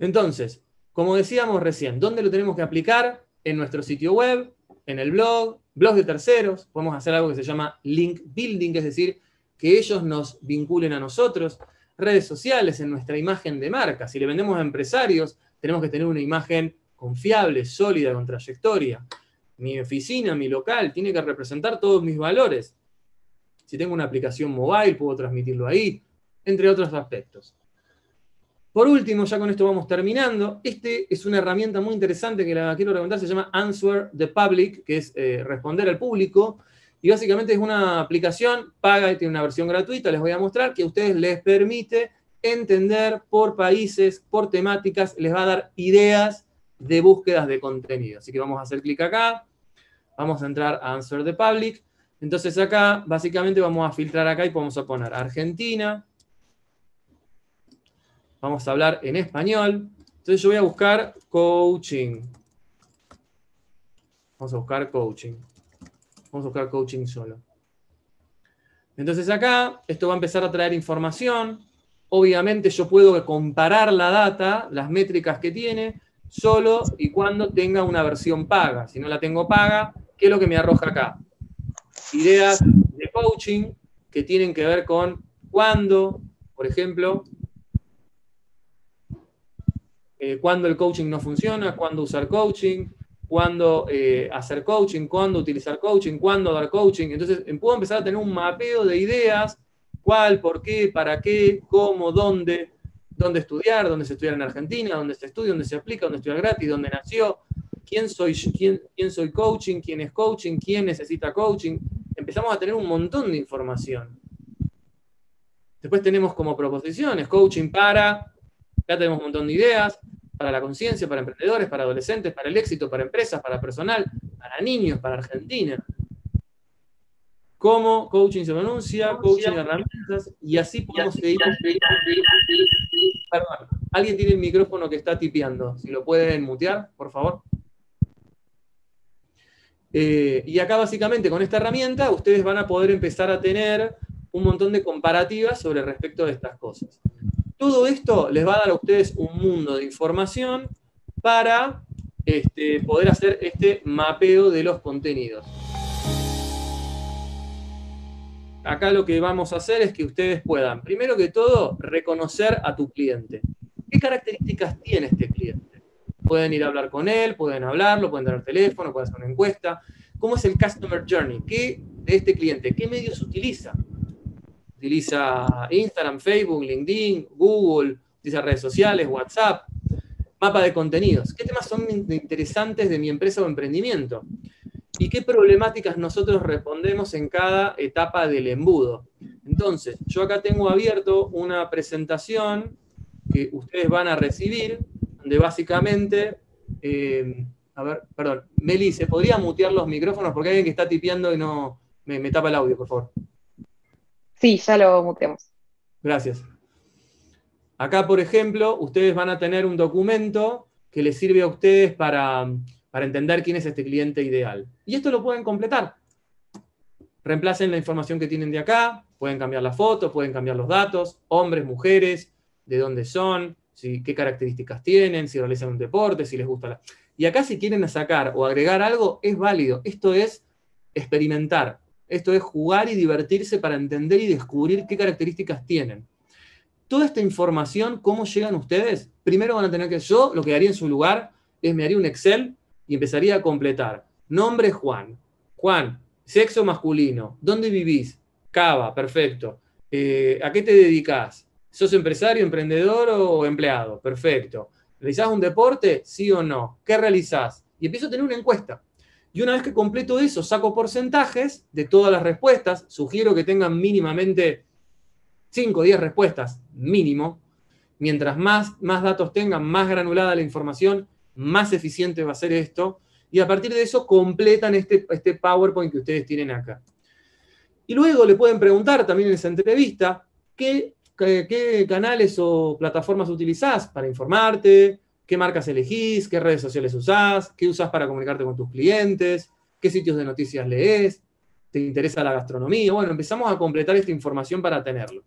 Entonces, como decíamos recién, ¿dónde lo tenemos que aplicar? En nuestro sitio web, en el blog, blogs de terceros, podemos hacer algo que se llama link building, es decir, que ellos nos vinculen a nosotros, redes sociales, en nuestra imagen de marca. Si le vendemos a empresarios, tenemos que tener una imagen confiable, sólida, con trayectoria. Mi oficina, mi local, tiene que representar todos mis valores. Si tengo una aplicación mobile, puedo transmitirlo ahí, entre otros aspectos. Por último, ya con esto vamos terminando. Este es una herramienta muy interesante que la quiero recomendar, se llama Answer the Public, que es eh, responder al público. Y básicamente es una aplicación paga y tiene una versión gratuita, les voy a mostrar, que a ustedes les permite entender por países, por temáticas, les va a dar ideas de búsquedas de contenido. Así que vamos a hacer clic acá, vamos a entrar a Answer the Public. Entonces acá básicamente vamos a filtrar acá y vamos a poner Argentina, Vamos a hablar en español. Entonces yo voy a buscar coaching. Vamos a buscar coaching. Vamos a buscar coaching solo. Entonces acá esto va a empezar a traer información. Obviamente yo puedo comparar la data, las métricas que tiene, solo y cuando tenga una versión paga. Si no la tengo paga, ¿qué es lo que me arroja acá? Ideas de coaching que tienen que ver con cuándo, por ejemplo, cuando eh, cuándo el coaching no funciona, cuándo usar coaching, cuándo eh, hacer coaching, cuándo utilizar coaching, cuándo dar coaching. Entonces em, puedo empezar a tener un mapeo de ideas, cuál, por qué, para qué, cómo, dónde, dónde estudiar, dónde se estudia en Argentina, dónde se estudia, dónde se aplica, dónde estudiar gratis, dónde nació, quién soy, quién soy coaching, quién es coaching, quién necesita coaching. Empezamos a tener un montón de información. Después tenemos como proposiciones, coaching para, ya tenemos un montón de ideas, para la conciencia, para emprendedores, para adolescentes, para el éxito, para empresas, para personal, para niños, para Argentina. Como coaching se pronuncia, coaching herramientas, y así podemos seguir. Perdón, alguien tiene el micrófono que está tipeando. Si lo pueden mutear, por favor. Eh, y acá básicamente con esta herramienta ustedes van a poder empezar a tener un montón de comparativas sobre respecto de estas cosas. Todo esto les va a dar a ustedes un mundo de información para este, poder hacer este mapeo de los contenidos. Acá lo que vamos a hacer es que ustedes puedan, primero que todo, reconocer a tu cliente. ¿Qué características tiene este cliente? Pueden ir a hablar con él, pueden hablarlo, pueden dar teléfono, pueden hacer una encuesta. ¿Cómo es el customer journey? ¿Qué de este cliente? ¿Qué medios utiliza? utiliza Instagram, Facebook, LinkedIn, Google, utiliza redes sociales, WhatsApp, mapa de contenidos. ¿Qué temas son interesantes de mi empresa o emprendimiento? ¿Y qué problemáticas nosotros respondemos en cada etapa del embudo? Entonces, yo acá tengo abierto una presentación que ustedes van a recibir, donde básicamente, em, a ver, perdón, Meli, ¿se podría mutear los micrófonos? Porque hay alguien que está tipeando y no me tapa el audio, por favor. Sí, ya lo muteamos. Gracias. Acá, por ejemplo, ustedes van a tener un documento que les sirve a ustedes para, entender quién es este cliente ideal. Y esto lo pueden completar. Reemplacen la información que tienen de acá, pueden cambiar la foto, pueden cambiar los datos, hombres, mujeres, de dónde son, qué características tienen, si realizan un deporte, si les gusta la... Y acá si quieren sacar o agregar algo, es válido. Esto es experimentar. Esto es jugar y divertirse para entender y descubrir qué características tienen. Toda esta información, ¿cómo llegan ustedes? Primero van a tener que, yo lo que haría en su lugar es me haría un Excel y empezaría a completar. Nombre Juan. Juan, sexo masculino. ¿Dónde vivís? Cava, perfecto. Eh, ¿A qué te dedicas? ¿Sos empresario, emprendedor o empleado? Perfecto. ¿Realizás un deporte? Sí o no. ¿Qué realizás? Y empiezo a tener una encuesta. Y una vez que completo eso, saco porcentajes de todas las respuestas. Sugiero que tengan mínimamente 5 o 10 respuestas, mínimo. Mientras más, más datos tengan, más granulada la información, más eficiente va a ser esto. Y a partir de eso completan este, este PowerPoint que ustedes tienen acá. Y luego le pueden preguntar también en esa entrevista qué, qué canales o plataformas utilizás para informarte, qué marcas elegís, qué redes sociales usás, qué usás para comunicarte con tus clientes, qué sitios de noticias lees, te interesa la gastronomía. Bueno, empezamos a completar esta información para tenerlo.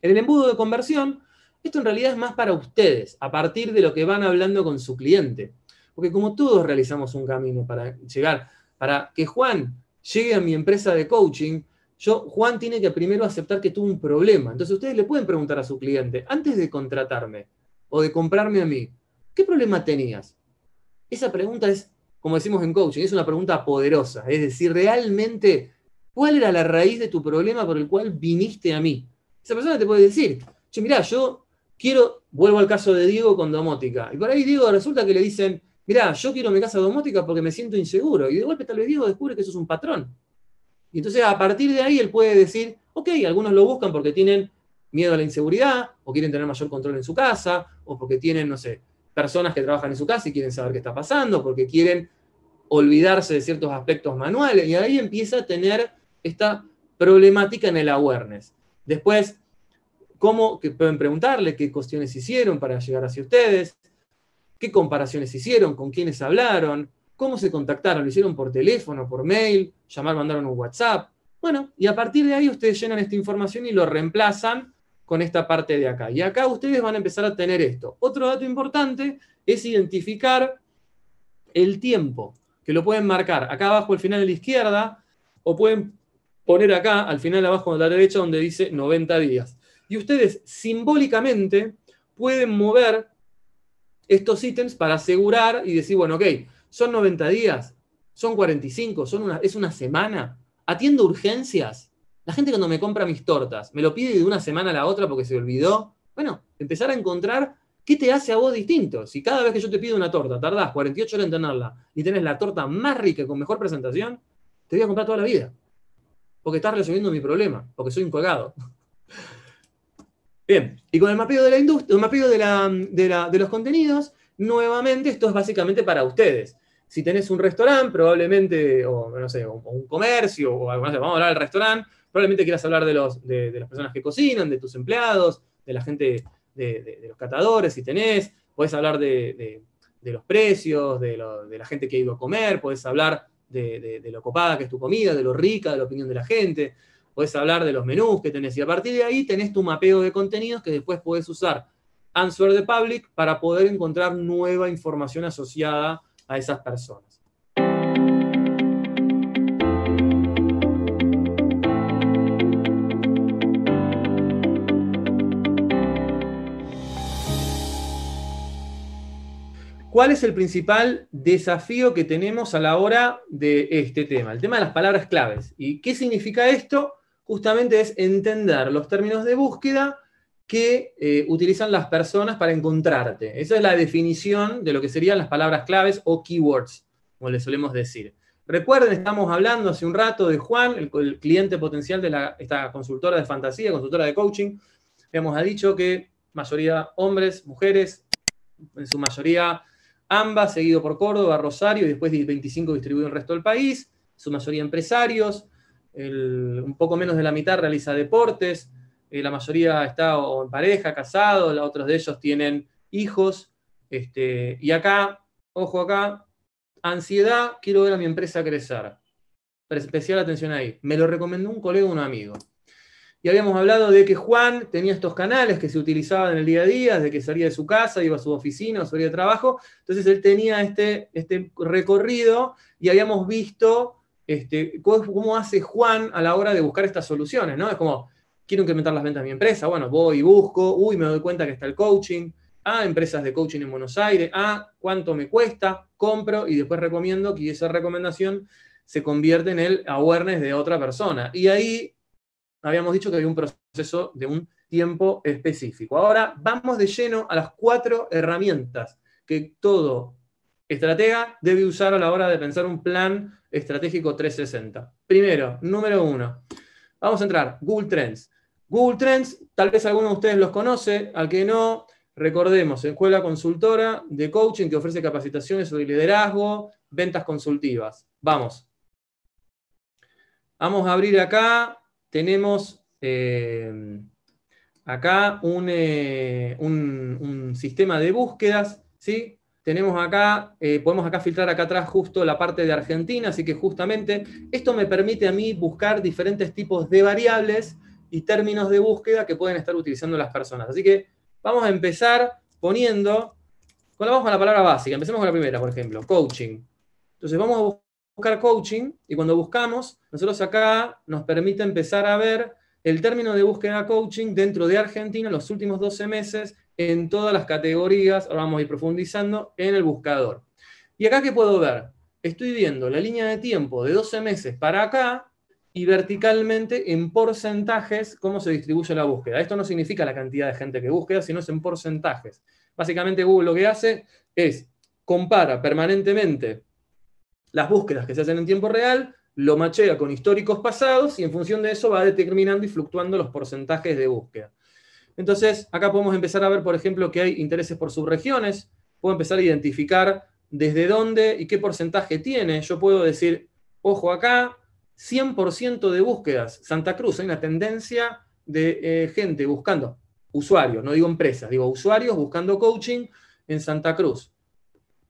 En el embudo de conversión, esto en realidad es más para ustedes, a partir de lo que van hablando con su cliente. Porque como todos realizamos un camino para llegar, para que Juan llegue a mi empresa de coaching, yo, Juan tiene que primero aceptar que tuvo un problema. Entonces ustedes le pueden preguntar a su cliente, antes de contratarme o de comprarme a mí, ¿Qué problema tenías? Esa pregunta es, como decimos en coaching, es una pregunta poderosa. Es decir, realmente, ¿cuál era la raíz de tu problema por el cual viniste a mí? Esa persona te puede decir, che, mirá, yo quiero, vuelvo al caso de Diego con domótica. Y por ahí Diego resulta que le dicen, mirá, yo quiero mi casa domótica porque me siento inseguro. Y de golpe tal vez Diego descubre que eso es un patrón. Y entonces a partir de ahí él puede decir, ok, algunos lo buscan porque tienen miedo a la inseguridad, o quieren tener mayor control en su casa, o porque tienen, no sé, personas que trabajan en su casa y quieren saber qué está pasando, porque quieren olvidarse de ciertos aspectos manuales, y ahí empieza a tener esta problemática en el awareness. Después, ¿cómo que pueden preguntarle qué cuestiones hicieron para llegar hacia ustedes? ¿Qué comparaciones hicieron? ¿Con quiénes hablaron? ¿Cómo se contactaron? ¿Lo hicieron por teléfono, por mail? ¿Llamar, mandaron un WhatsApp? Bueno, y a partir de ahí ustedes llenan esta información y lo reemplazan con esta parte de acá. Y acá ustedes van a empezar a tener esto. Otro dato importante es identificar el tiempo, que lo pueden marcar acá abajo al final de la izquierda o pueden poner acá al final abajo de la derecha donde dice 90 días. Y ustedes simbólicamente pueden mover estos ítems para asegurar y decir, bueno, ok, son 90 días, son 45, son una, es una semana, atiendo urgencias, la gente cuando me compra mis tortas, me lo pide de una semana a la otra porque se olvidó. Bueno, empezar a encontrar qué te hace a vos distinto. Si cada vez que yo te pido una torta tardás 48 horas en tenerla y tenés la torta más rica con mejor presentación, te voy a comprar toda la vida. Porque estás resolviendo mi problema, porque soy un colgado. Bien, y con el mapeo de la industria, el mapeo de, los contenidos, nuevamente esto es básicamente para ustedes si tenés un restaurante, probablemente, o no sé, o, un comercio, o vamos a hablar del restaurante, Probablemente quieras hablar de, los, de, las personas que cocinan, de tus empleados, de la gente, de, los catadores, si tenés. Podés hablar de, los precios, de, la gente que ha ido a comer. Podés hablar de, lo copada que es tu comida, de lo rica, de la opinión de la gente. Podés hablar de los menús que tenés. Y a partir de ahí tenés tu mapeo de contenidos que después podés usar Answer the Public para poder encontrar nueva información asociada a esas personas. ¿Cuál es el principal desafío que tenemos a la hora de este tema? El tema de las palabras claves. ¿Y qué significa esto? Justamente es entender los términos de búsqueda que eh, utilizan las personas para encontrarte. Esa es la definición de lo que serían las palabras claves o keywords, como le solemos decir. Recuerden, estamos hablando hace un rato de Juan, el, cliente potencial de esta consultora de fantasía, consultora de coaching. Hemos dicho que mayoría hombres, mujeres, en su mayoría ambas seguido por Córdoba, Rosario, y después 25 distribuidos en el resto del país, su mayoría empresarios, un poco menos de la mitad realiza deportes, eh, la mayoría está en pareja, casado, la, otros de ellos tienen hijos, este, y acá, ojo acá, ansiedad, quiero ver a mi empresa crecer. Especial atención ahí. Me lo recomendó un colega, un amigo y habíamos hablado de que Juan tenía estos canales que se utilizaban en el día a día, de que salía de su casa, iba a su oficina, salía de trabajo, entonces él tenía este, este recorrido y habíamos visto este, cómo hace Juan a la hora de buscar estas soluciones, ¿no? Es como, quiero incrementar las ventas de mi empresa, bueno, voy y busco, uy, me doy cuenta que está el coaching, ah, empresas de coaching en Buenos Aires, ah, cuánto me cuesta, compro y después recomiendo que esa recomendación se convierte en el awareness de otra persona. Y ahí habíamos dicho que había un proceso de un tiempo específico. Ahora vamos de lleno a las cuatro herramientas que todo estratega debe usar a la hora de pensar un plan estratégico 360. Primero, número uno, vamos a entrar, Google Trends. Google Trends, tal vez alguno de ustedes los conoce, al que no, recordemos, escuela consultora de coaching que ofrece capacitaciones sobre liderazgo, ventas consultivas. Vamos. Vamos a abrir acá tenemos eh, acá eh, un, sistema de búsquedas, ¿sí? Tenemos acá, eh, podemos acá filtrar acá atrás justo la parte de Argentina, así que justamente esto me permite a mí buscar diferentes tipos de variables y términos de búsqueda que pueden estar utilizando las personas. Así que vamos a empezar poniendo, Cuando vamos con la palabra básica, empecemos con la primera, por ejemplo, coaching. Entonces vamos a buscar, buscar coaching y cuando buscamos, nosotros acá nos permite empezar a ver el término de búsqueda coaching dentro de Argentina en los últimos 12 meses en todas las categorías, ahora vamos a ir profundizando, en el buscador. Y acá qué puedo ver, estoy viendo la línea de tiempo de 12 meses para acá y verticalmente en porcentajes cómo se distribuye la búsqueda. Esto no significa la cantidad de gente que busca, sino es en porcentajes. Básicamente Google lo que hace es compara permanentemente las búsquedas que se hacen en tiempo real, lo machea con históricos pasados y en función de eso va determinando y fluctuando los porcentajes de búsqueda. Entonces, acá podemos empezar a ver, por ejemplo, que hay intereses por subregiones, puedo empezar a identificar desde dónde y qué porcentaje tiene. Yo puedo decir, ojo acá, 100% de búsquedas, Santa Cruz, hay una tendencia de eh, gente buscando, usuarios, no digo empresas, digo usuarios buscando coaching en Santa Cruz.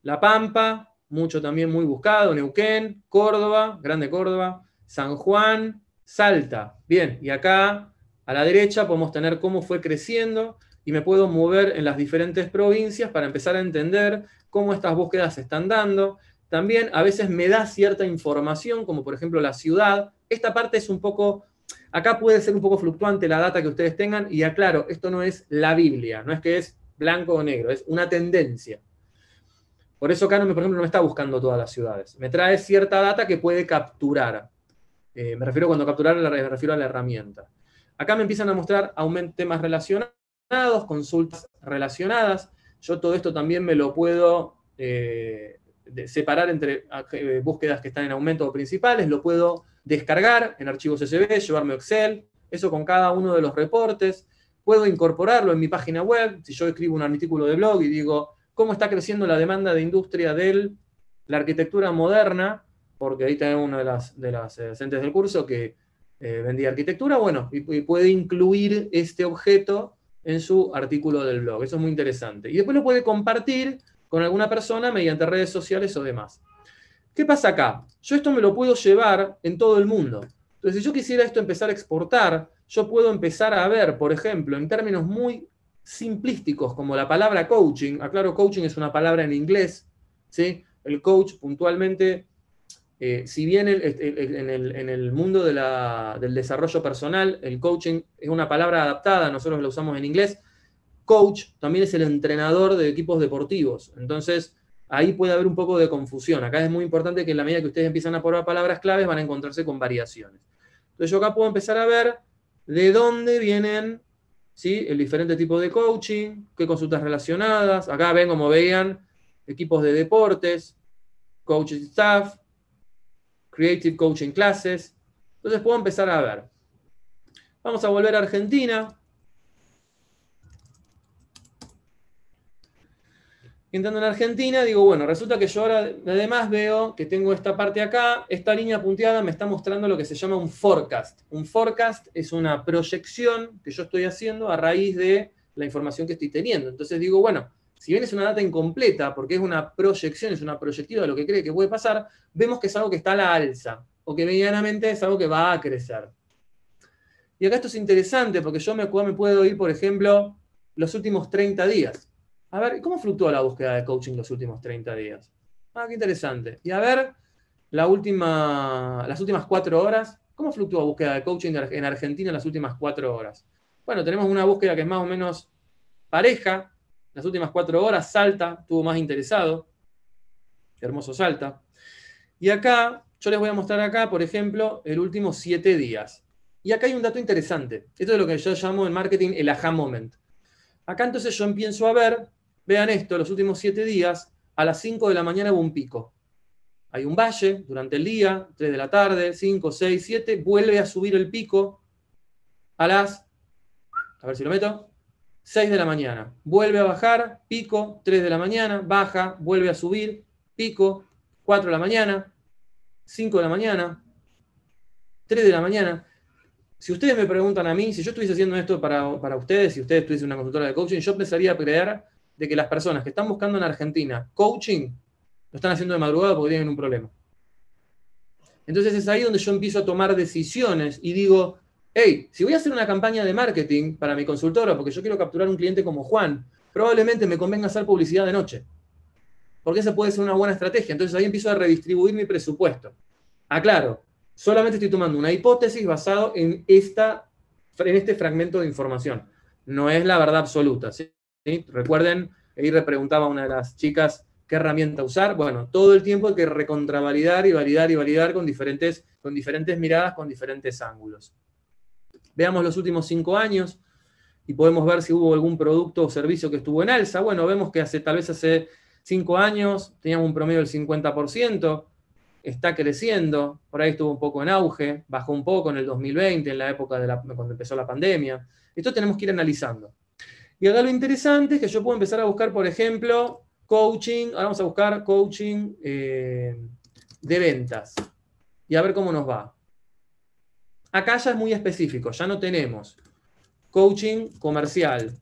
La Pampa, mucho también muy buscado, Neuquén, Córdoba, Grande Córdoba, San Juan, Salta. Bien, y acá a la derecha podemos tener cómo fue creciendo y me puedo mover en las diferentes provincias para empezar a entender cómo estas búsquedas se están dando. También a veces me da cierta información, como por ejemplo la ciudad. Esta parte es un poco, acá puede ser un poco fluctuante la data que ustedes tengan y aclaro, esto no es la Biblia, no es que es blanco o negro, es una tendencia. Por eso Canon, por ejemplo, no está buscando todas las ciudades. Me trae cierta data que puede capturar. Eh, me refiero cuando capturar, me refiero a la herramienta. Acá me empiezan a mostrar temas relacionados, consultas relacionadas. Yo todo esto también me lo puedo eh, separar entre eh, búsquedas que están en aumento o principales, lo puedo descargar en archivos CSV, llevarme a Excel, eso con cada uno de los reportes. Puedo incorporarlo en mi página web. Si yo escribo un artículo de blog y digo, cómo está creciendo la demanda de industria de la arquitectura moderna, porque ahí tenemos una de las, de las docentes eh, del curso que eh, vendía arquitectura, bueno, y, y, puede incluir este objeto en su artículo del blog, eso es muy interesante. Y después lo puede compartir con alguna persona mediante redes sociales o demás. ¿Qué pasa acá? Yo esto me lo puedo llevar en todo el mundo. Entonces, si yo quisiera esto empezar a exportar, yo puedo empezar a ver, por ejemplo, en términos muy simplísticos como la palabra coaching. Aclaro, coaching es una palabra en inglés. ¿sí? El coach puntualmente, eh, si bien en, el, mundo del desarrollo personal, el coaching es una palabra adaptada, nosotros la usamos en inglés, coach también es el entrenador de equipos deportivos. Entonces, ahí puede haber un poco de confusión. Acá es muy importante que en la medida que ustedes empiezan a probar palabras claves van a encontrarse con variaciones. Entonces yo acá puedo empezar a ver de dónde vienen el diferente tipo de coaching, qué consultas relacionadas. Acá ven, como veían, equipos de deportes, coaching staff, creative coaching classes. Entonces puedo empezar a ver. Vamos a volver a Argentina. entrando en Argentina, digo, bueno, resulta que yo ahora además veo que tengo esta parte acá, esta línea punteada me está mostrando lo que se llama un forecast. Un forecast es una proyección que yo estoy haciendo a raíz de la información que estoy teniendo. Entonces digo, bueno, si bien es una data incompleta, porque es una proyección, es una proyectiva de lo que cree que puede pasar, vemos que es algo que está a la alza, o que medianamente es algo que va a crecer. Y acá esto es interesante, porque yo me, me puedo ir, por ejemplo, los últimos 30 días a ver, ¿cómo fluctuó la búsqueda de coaching los últimos 30 días? Ah, qué interesante. Y a ver, la última, las últimas cuatro horas, ¿cómo fluctúa la búsqueda de coaching en Argentina en las últimas cuatro horas? Bueno, tenemos una búsqueda que es más o menos pareja. Las últimas cuatro horas, Salta tuvo más interesado. hermoso Salta. Y acá, yo les voy a mostrar acá, por ejemplo, el último siete días. Y acá hay un dato interesante. Esto es lo que yo llamo en marketing el aha moment. Acá entonces yo empiezo a ver Vean esto, los últimos siete días, a las 5 de la mañana hubo un pico. Hay un valle durante el día, 3 de la tarde, 5, seis, 7, vuelve a subir el pico a las, a ver si lo meto, 6 de la mañana. Vuelve a bajar, pico, 3 de la mañana, baja, vuelve a subir, pico, 4 de la mañana, 5 de la mañana, 3 de la mañana. Si ustedes me preguntan a mí, si yo estuviese haciendo esto para, para ustedes, si ustedes tuviesen una consultora de coaching, yo empezaría a crear de que las personas que están buscando en Argentina coaching lo están haciendo de madrugada porque tienen un problema. Entonces es ahí donde yo empiezo a tomar decisiones y digo, hey, si voy a hacer una campaña de marketing para mi consultora, porque yo quiero capturar un cliente como Juan, probablemente me convenga hacer publicidad de noche, porque esa puede ser una buena estrategia. Entonces ahí empiezo a redistribuir mi presupuesto. Aclaro, solamente estoy tomando una hipótesis basada en, esta, en este fragmento de información. No es la verdad absoluta. Recuerden, ahí preguntaba una de las chicas qué herramienta usar. Bueno, todo el tiempo hay que recontravalidar y validar y validar con diferentes, con diferentes miradas, con diferentes ángulos. Veamos los últimos cinco años y podemos ver si hubo algún producto o servicio que estuvo en alza. Bueno, vemos que hace tal vez hace cinco años teníamos un promedio del 50%, está creciendo, por ahí estuvo un poco en auge, bajó un poco en el 2020, en la época de la, cuando empezó la pandemia. Esto tenemos que ir analizando. Y acá lo interesante es que yo puedo empezar a buscar, por ejemplo, coaching, ahora vamos a buscar coaching eh, de ventas y a ver cómo nos va. Acá ya es muy específico, ya no tenemos coaching comercial.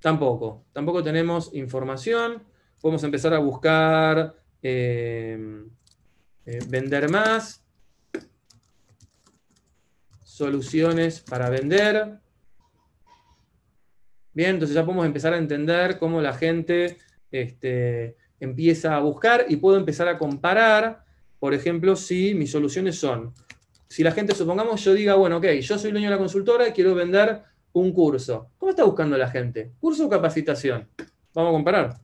Tampoco, tampoco tenemos información. Podemos empezar a buscar eh, eh, vender más, soluciones para vender. Bien, entonces ya podemos empezar a entender cómo la gente este, empieza a buscar y puedo empezar a comparar, por ejemplo, si mis soluciones son, si la gente, supongamos, yo diga, bueno, ok, yo soy dueño de la consultora y quiero vender un curso. ¿Cómo está buscando la gente? ¿Curso o capacitación? Vamos a comparar.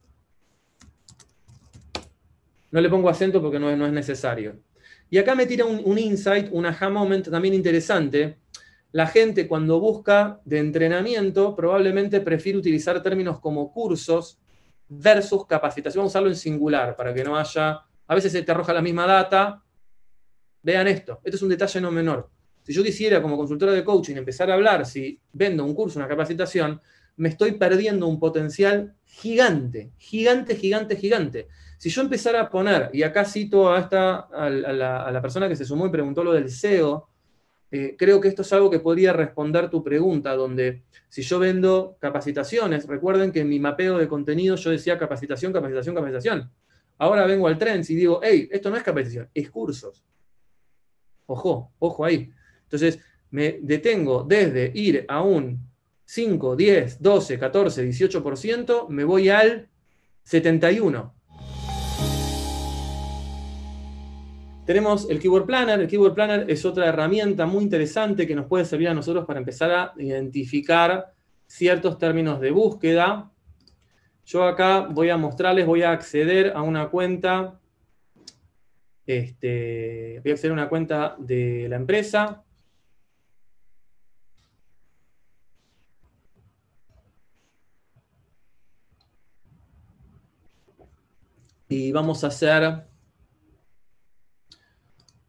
No le pongo acento porque no es, necesario. Y acá me tira un, un, insight, un aha moment también interesante, la gente cuando busca de entrenamiento probablemente prefiere utilizar términos como cursos versus capacitación. Vamos a usarlo en singular para que no haya... A veces se te arroja la misma data. Vean esto. Esto es un detalle no menor. Si yo quisiera como consultora de coaching empezar a hablar, si vendo un curso, una capacitación, me estoy perdiendo un potencial gigante, gigante, gigante, gigante. Si yo empezara a poner, y acá cito a, a, la, a la persona que se sumó y preguntó lo del SEO, eh, creo que esto es algo que podría responder tu pregunta, donde si yo vendo capacitaciones, recuerden que en mi mapeo de contenido yo decía capacitación, capacitación, capacitación. Ahora vengo al tren y digo, hey, esto no es capacitación, es cursos. Ojo, ojo ahí. Entonces, me detengo desde ir a un 5, 10, 12, 14, 18%, me voy al 71. Tenemos el Keyword Planner. El Keyword Planner es otra herramienta muy interesante que nos puede servir a nosotros para empezar a identificar ciertos términos de búsqueda. Yo acá voy a mostrarles, voy a acceder a una cuenta. Este, voy a acceder a una cuenta de la empresa. Y vamos a hacer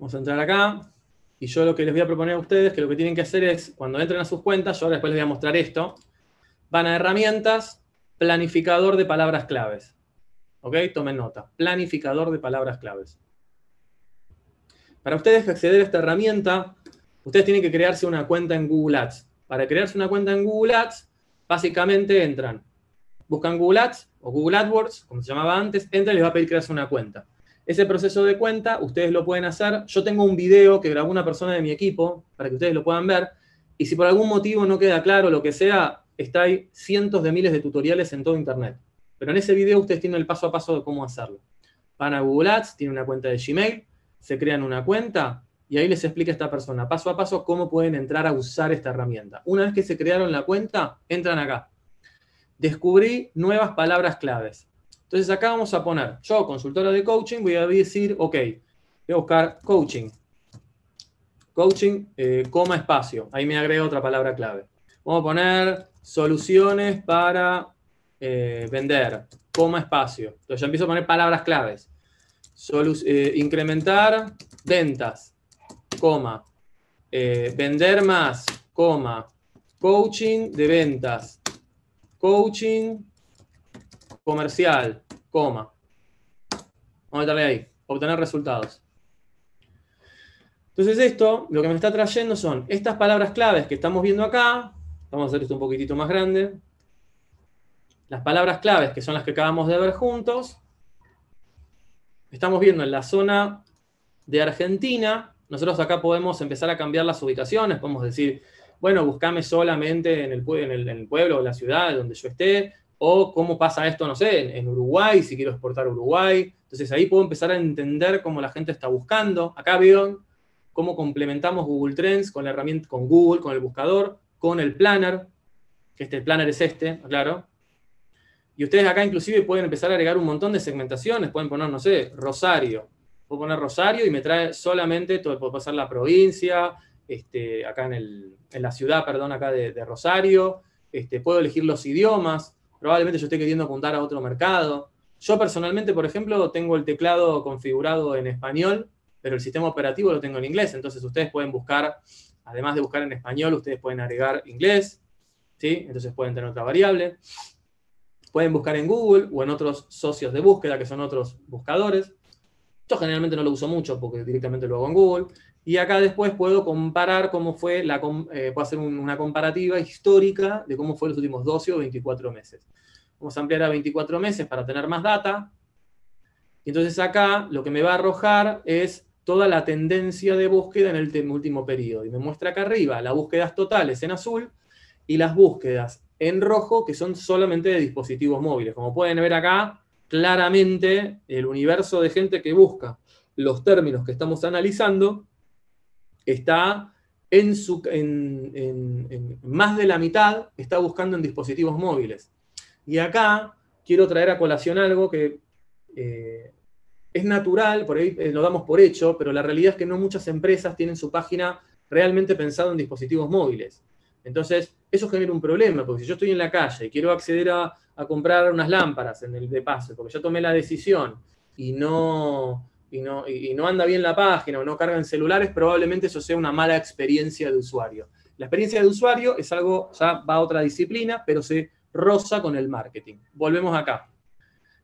Vamos a entrar acá. Y yo lo que les voy a proponer a ustedes, que lo que tienen que hacer es, cuando entren a sus cuentas, yo ahora después les voy a mostrar esto, van a herramientas, planificador de palabras claves. ¿Ok? Tomen nota. Planificador de palabras claves. Para ustedes acceder a esta herramienta, ustedes tienen que crearse una cuenta en Google Ads. Para crearse una cuenta en Google Ads, básicamente entran, buscan Google Ads o Google AdWords, como se llamaba antes, entran y les va a pedir crearse una cuenta. Ese proceso de cuenta, ustedes lo pueden hacer. Yo tengo un video que grabó una persona de mi equipo para que ustedes lo puedan ver. Y si por algún motivo no queda claro lo que sea, está ahí cientos de miles de tutoriales en todo Internet. Pero en ese video ustedes tienen el paso a paso de cómo hacerlo. Van a Google Ads, tienen una cuenta de Gmail, se crean una cuenta y ahí les explica esta persona paso a paso cómo pueden entrar a usar esta herramienta. Una vez que se crearon la cuenta, entran acá. Descubrí nuevas palabras claves. Entonces acá vamos a poner, yo consultora de coaching, voy a decir, ok, voy a buscar coaching. Coaching, eh, coma espacio. Ahí me agrega otra palabra clave. Vamos a poner soluciones para eh, vender, coma espacio. Entonces ya empiezo a poner palabras claves. Eh, incrementar ventas, coma. vender más, coma. Coaching de ventas. Coaching comercial, coma. Vamos a meterle ahí, obtener resultados. Entonces esto, lo que me está trayendo son estas palabras claves que estamos viendo acá. Vamos a hacer esto un poquitito más grande. Las palabras claves que son las que acabamos de ver juntos. Estamos viendo en la zona de Argentina. Nosotros acá podemos empezar a cambiar las ubicaciones. Podemos decir, bueno, buscame solamente en el, en el pueblo o la ciudad donde yo esté o cómo pasa esto, no sé, en, Uruguay, si quiero exportar Uruguay. Entonces ahí puedo empezar a entender cómo la gente está buscando. Acá veo cómo complementamos Google Trends con la herramienta, con Google, con el buscador, con el planner, que este planner es este, claro. Y ustedes acá inclusive pueden empezar a agregar un montón de segmentaciones, pueden poner, no sé, Rosario. Puedo poner Rosario y me trae solamente, todo, puedo pasar la provincia, este, acá en, la ciudad, perdón, acá de, de Rosario. Este, puedo elegir los idiomas, Probablemente yo esté queriendo apuntar a otro mercado. Yo personalmente, por ejemplo, tengo el teclado configurado en español, pero el sistema operativo lo tengo en inglés. Entonces ustedes pueden buscar, además de buscar en español, ustedes pueden agregar inglés. ¿sí? Entonces pueden tener otra variable. Pueden buscar en Google o en otros socios de búsqueda, que son otros buscadores. Yo generalmente no lo uso mucho porque directamente lo hago en Google. Y acá después puedo comparar cómo fue, la, eh, puedo hacer una comparativa histórica de cómo fue los últimos 12 o 24 meses. Vamos a ampliar a 24 meses para tener más data. Y entonces acá lo que me va a arrojar es toda la tendencia de búsqueda en el último periodo. Y me muestra acá arriba las búsquedas totales en azul y las búsquedas en rojo que son solamente de dispositivos móviles. Como pueden ver acá, claramente el universo de gente que busca los términos que estamos analizando está en, su, en, más de la mitad, está buscando en dispositivos móviles. Y acá quiero traer a colación algo que eh, es natural, por ahí eh, lo damos por hecho, pero la realidad es que no muchas empresas tienen su página realmente pensada en dispositivos móviles. Entonces, eso genera un problema, porque si yo estoy en la calle y quiero acceder a, comprar unas lámparas en el de paso, porque yo tomé la decisión y no, y no, anda bien la página o no cargan celulares, probablemente eso sea una mala experiencia de usuario. La experiencia de usuario es algo, ya va a otra disciplina, pero se roza con el marketing. Volvemos acá.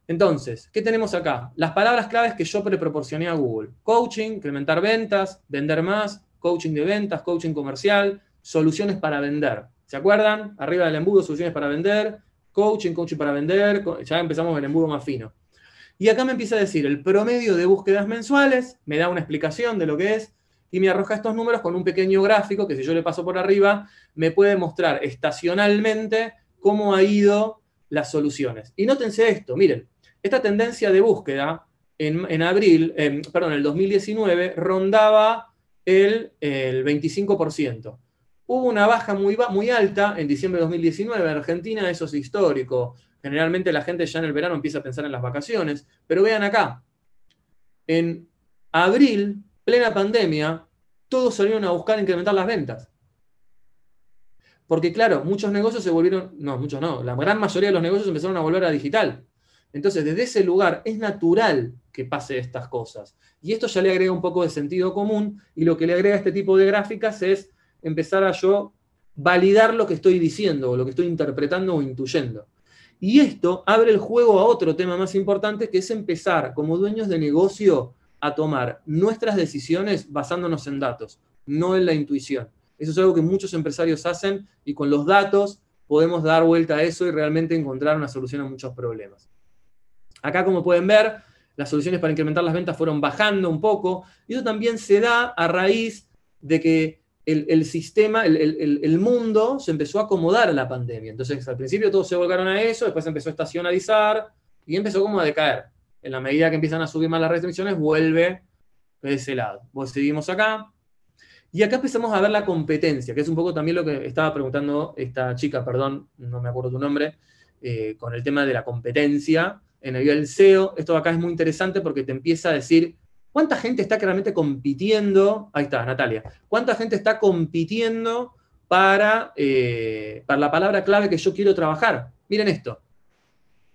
Entonces, ¿qué tenemos acá? Las palabras claves que yo preproporcioné a Google. Coaching, incrementar ventas, vender más, coaching de ventas, coaching comercial, soluciones para vender. ¿Se acuerdan? Arriba del embudo, soluciones para vender, coaching, coaching para vender, ya empezamos el embudo más fino. Y acá me empieza a decir el promedio de búsquedas mensuales, me da una explicación de lo que es, y me arroja estos números con un pequeño gráfico que si yo le paso por arriba, me puede mostrar estacionalmente cómo ha ido las soluciones. Y nótense esto, miren, esta tendencia de búsqueda en, abril, perdón, en el 2019 rondaba el, 25%. Hubo una baja muy, muy alta en diciembre de 2019 en Argentina, eso es histórico. Generalmente la gente ya en el verano empieza a pensar en las vacaciones, pero vean acá, en abril, plena pandemia, todos salieron a buscar incrementar las ventas. Porque claro, muchos negocios se volvieron, no, muchos no, la gran mayoría de los negocios empezaron a volver a digital. Entonces, desde ese lugar es natural que pase estas cosas. Y esto ya le agrega un poco de sentido común y lo que le agrega este tipo de gráficas es empezar a yo validar lo que estoy diciendo, o lo que estoy interpretando o intuyendo. Y esto abre el juego a otro tema más importante, que es empezar como dueños de negocio a tomar nuestras decisiones basándonos en datos, no en la intuición. Eso es algo que muchos empresarios hacen y con los datos podemos dar vuelta a eso y realmente encontrar una solución a muchos problemas. Acá, como pueden ver, las soluciones para incrementar las ventas fueron bajando un poco y eso también se da a raíz de que el, sistema, el, mundo se empezó a acomodar a la pandemia. Entonces, al principio todos se volcaron a eso, después empezó a estacionalizar y empezó como a decaer. En la medida que empiezan a subir más las restricciones, vuelve de ese lado. Vos seguimos acá. Y acá empezamos a ver la competencia, que es un poco también lo que estaba preguntando esta chica, perdón, no me acuerdo tu nombre, eh, con el tema de la competencia en el SEO. E Esto acá es muy interesante porque te empieza a decir ¿Cuánta gente está realmente compitiendo? Ahí está, Natalia. ¿Cuánta gente está compitiendo para, eh, para la palabra clave que yo quiero trabajar? Miren esto.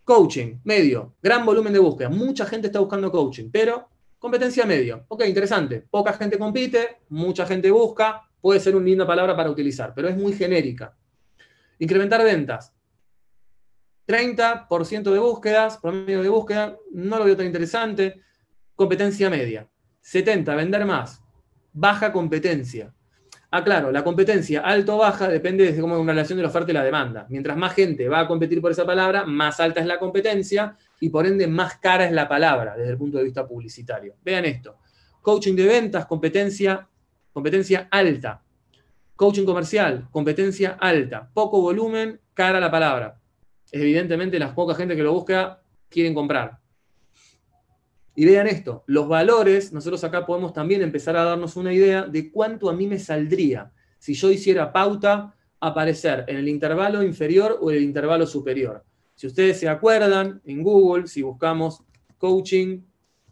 Coaching, medio, gran volumen de búsqueda. Mucha gente está buscando coaching, pero competencia medio. Ok, interesante. Poca gente compite, mucha gente busca. Puede ser una linda palabra para utilizar, pero es muy genérica. Incrementar ventas. 30% de búsquedas, promedio de búsqueda, no lo veo tan interesante competencia media. 70, vender más, baja competencia. Ah, claro, la competencia alto o baja depende de cómo es una relación de la oferta y la demanda. Mientras más gente va a competir por esa palabra, más alta es la competencia y por ende más cara es la palabra desde el punto de vista publicitario. Vean esto. Coaching de ventas, competencia, competencia alta. Coaching comercial, competencia alta. Poco volumen, cara la palabra. Evidentemente, las pocas gente que lo busca quieren comprar. Y vean esto, los valores, nosotros acá podemos también empezar a darnos una idea de cuánto a mí me saldría si yo hiciera pauta aparecer en el intervalo inferior o en el intervalo superior. Si ustedes se acuerdan, en Google, si buscamos coaching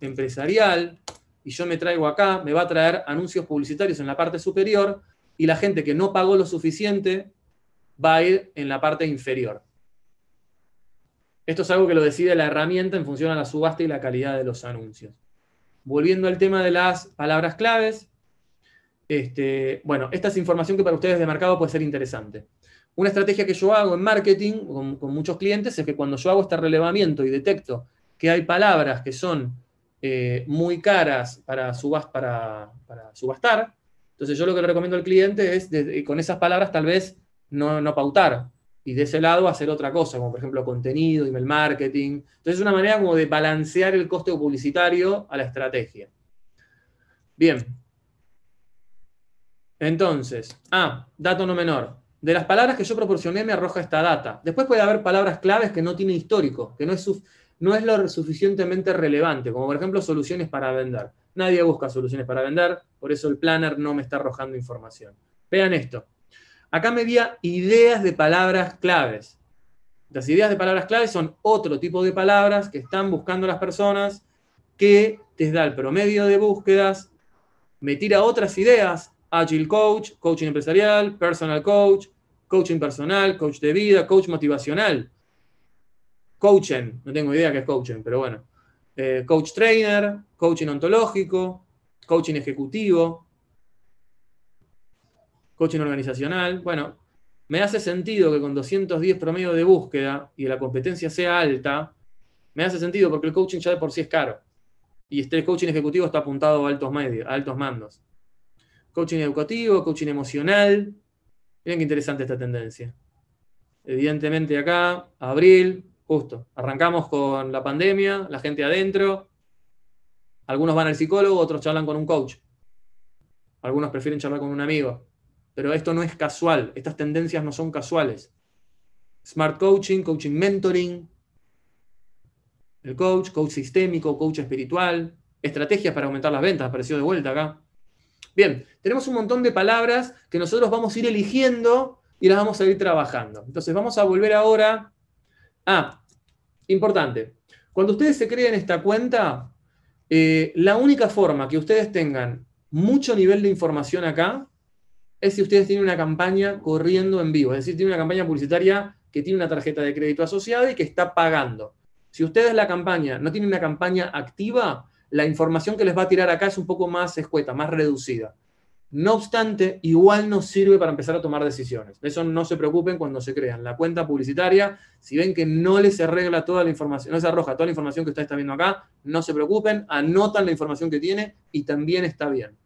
empresarial, y yo me traigo acá, me va a traer anuncios publicitarios en la parte superior, y la gente que no pagó lo suficiente va a ir en la parte inferior. Esto es algo que lo decide la herramienta en función a la subasta y la calidad de los anuncios. Volviendo al tema de las palabras claves, este, bueno, esta es información que para ustedes de mercado puede ser interesante. Una estrategia que yo hago en marketing con, muchos clientes es que cuando yo hago este relevamiento y detecto que hay palabras que son eh, muy caras para, para, subastar, entonces yo lo que le recomiendo al cliente es con esas palabras tal vez no, no pautar, y de ese lado hacer otra cosa, como por ejemplo contenido, email marketing. Entonces es una manera como de balancear el coste publicitario a la estrategia. Bien. Entonces, ah, dato no menor. De las palabras que yo proporcioné me arroja esta data. Después puede haber palabras claves que no tiene histórico, que no es, no es lo suficientemente relevante, como por ejemplo soluciones para vender. Nadie busca soluciones para vender, por eso el planner no me está arrojando información. Vean esto. Acá me día ideas de palabras claves. Las ideas de palabras claves son otro tipo de palabras que están buscando las personas que te da el promedio de búsquedas, me tira otras ideas, Agile Coach, Coaching Empresarial, Personal Coach, Coaching Personal, Coach de Vida, Coach Motivacional, Coaching, no tengo idea qué es Coaching, pero bueno, eh, Coach Trainer, Coaching Ontológico, Coaching Ejecutivo, coaching organizacional. Bueno, me hace sentido que con 210 promedio de búsqueda y la competencia sea alta, me hace sentido porque el coaching ya de por sí es caro. Y este coaching ejecutivo está apuntado a altos, medios, a altos mandos. Coaching educativo, coaching emocional. Miren qué interesante esta tendencia. Evidentemente acá, abril, justo. Arrancamos con la pandemia, la gente adentro. Algunos van al psicólogo, otros charlan con un coach. Algunos prefieren charlar con un amigo pero esto no es casual, estas tendencias no son casuales. Smart coaching, coaching mentoring, el coach, coach sistémico, coach espiritual, estrategias para aumentar las ventas, apareció de vuelta acá. Bien, tenemos un montón de palabras que nosotros vamos a ir eligiendo y las vamos a ir trabajando. Entonces vamos a volver ahora a, importante, cuando ustedes se creen esta cuenta, eh, la única forma que ustedes tengan mucho nivel de información acá es si ustedes tienen una campaña corriendo en vivo, es decir, tienen una campaña publicitaria que tiene una tarjeta de crédito asociada y que está pagando. Si ustedes la campaña no tienen una campaña activa, la información que les va a tirar acá es un poco más escueta, más reducida. No obstante, igual nos sirve para empezar a tomar decisiones. eso no se preocupen cuando se crean la cuenta publicitaria. Si ven que no les arregla toda la información, no arroja toda la información que ustedes están viendo acá, no se preocupen, anotan la información que tiene y también está bien.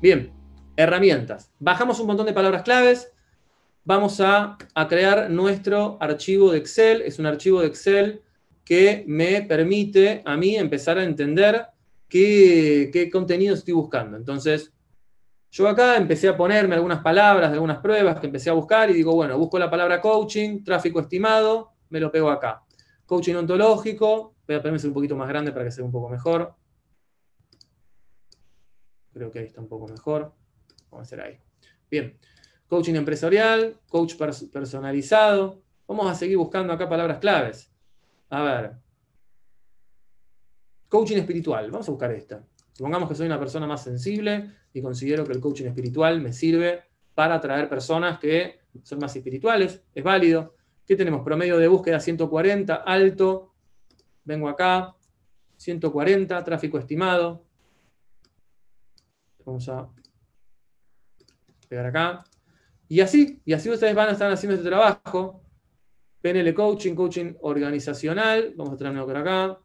Bien, herramientas. Bajamos un montón de palabras claves. Vamos a, crear nuestro archivo de Excel. Es un archivo de Excel que me permite a mí empezar a entender qué, contenido estoy buscando. Entonces, yo acá empecé a ponerme algunas palabras algunas pruebas que empecé a buscar y digo, bueno, busco la palabra coaching, tráfico estimado, me lo pego acá. Coaching ontológico, voy a ponerme un poquito más grande para que sea un poco mejor. Creo que ahí está un poco mejor. Vamos a hacer ahí. Bien. Coaching empresarial, coach personalizado. Vamos a seguir buscando acá palabras claves. A ver. Coaching espiritual. Vamos a buscar esta. Supongamos que soy una persona más sensible y considero que el coaching espiritual me sirve para atraer personas que son más espirituales. Es válido. ¿Qué tenemos? Promedio de búsqueda 140, alto. Vengo acá. 140, tráfico estimado. Vamos a pegar acá. Y así, y así ustedes van a estar haciendo este trabajo. PNL Coaching, Coaching Organizacional. Vamos a traerlo acá.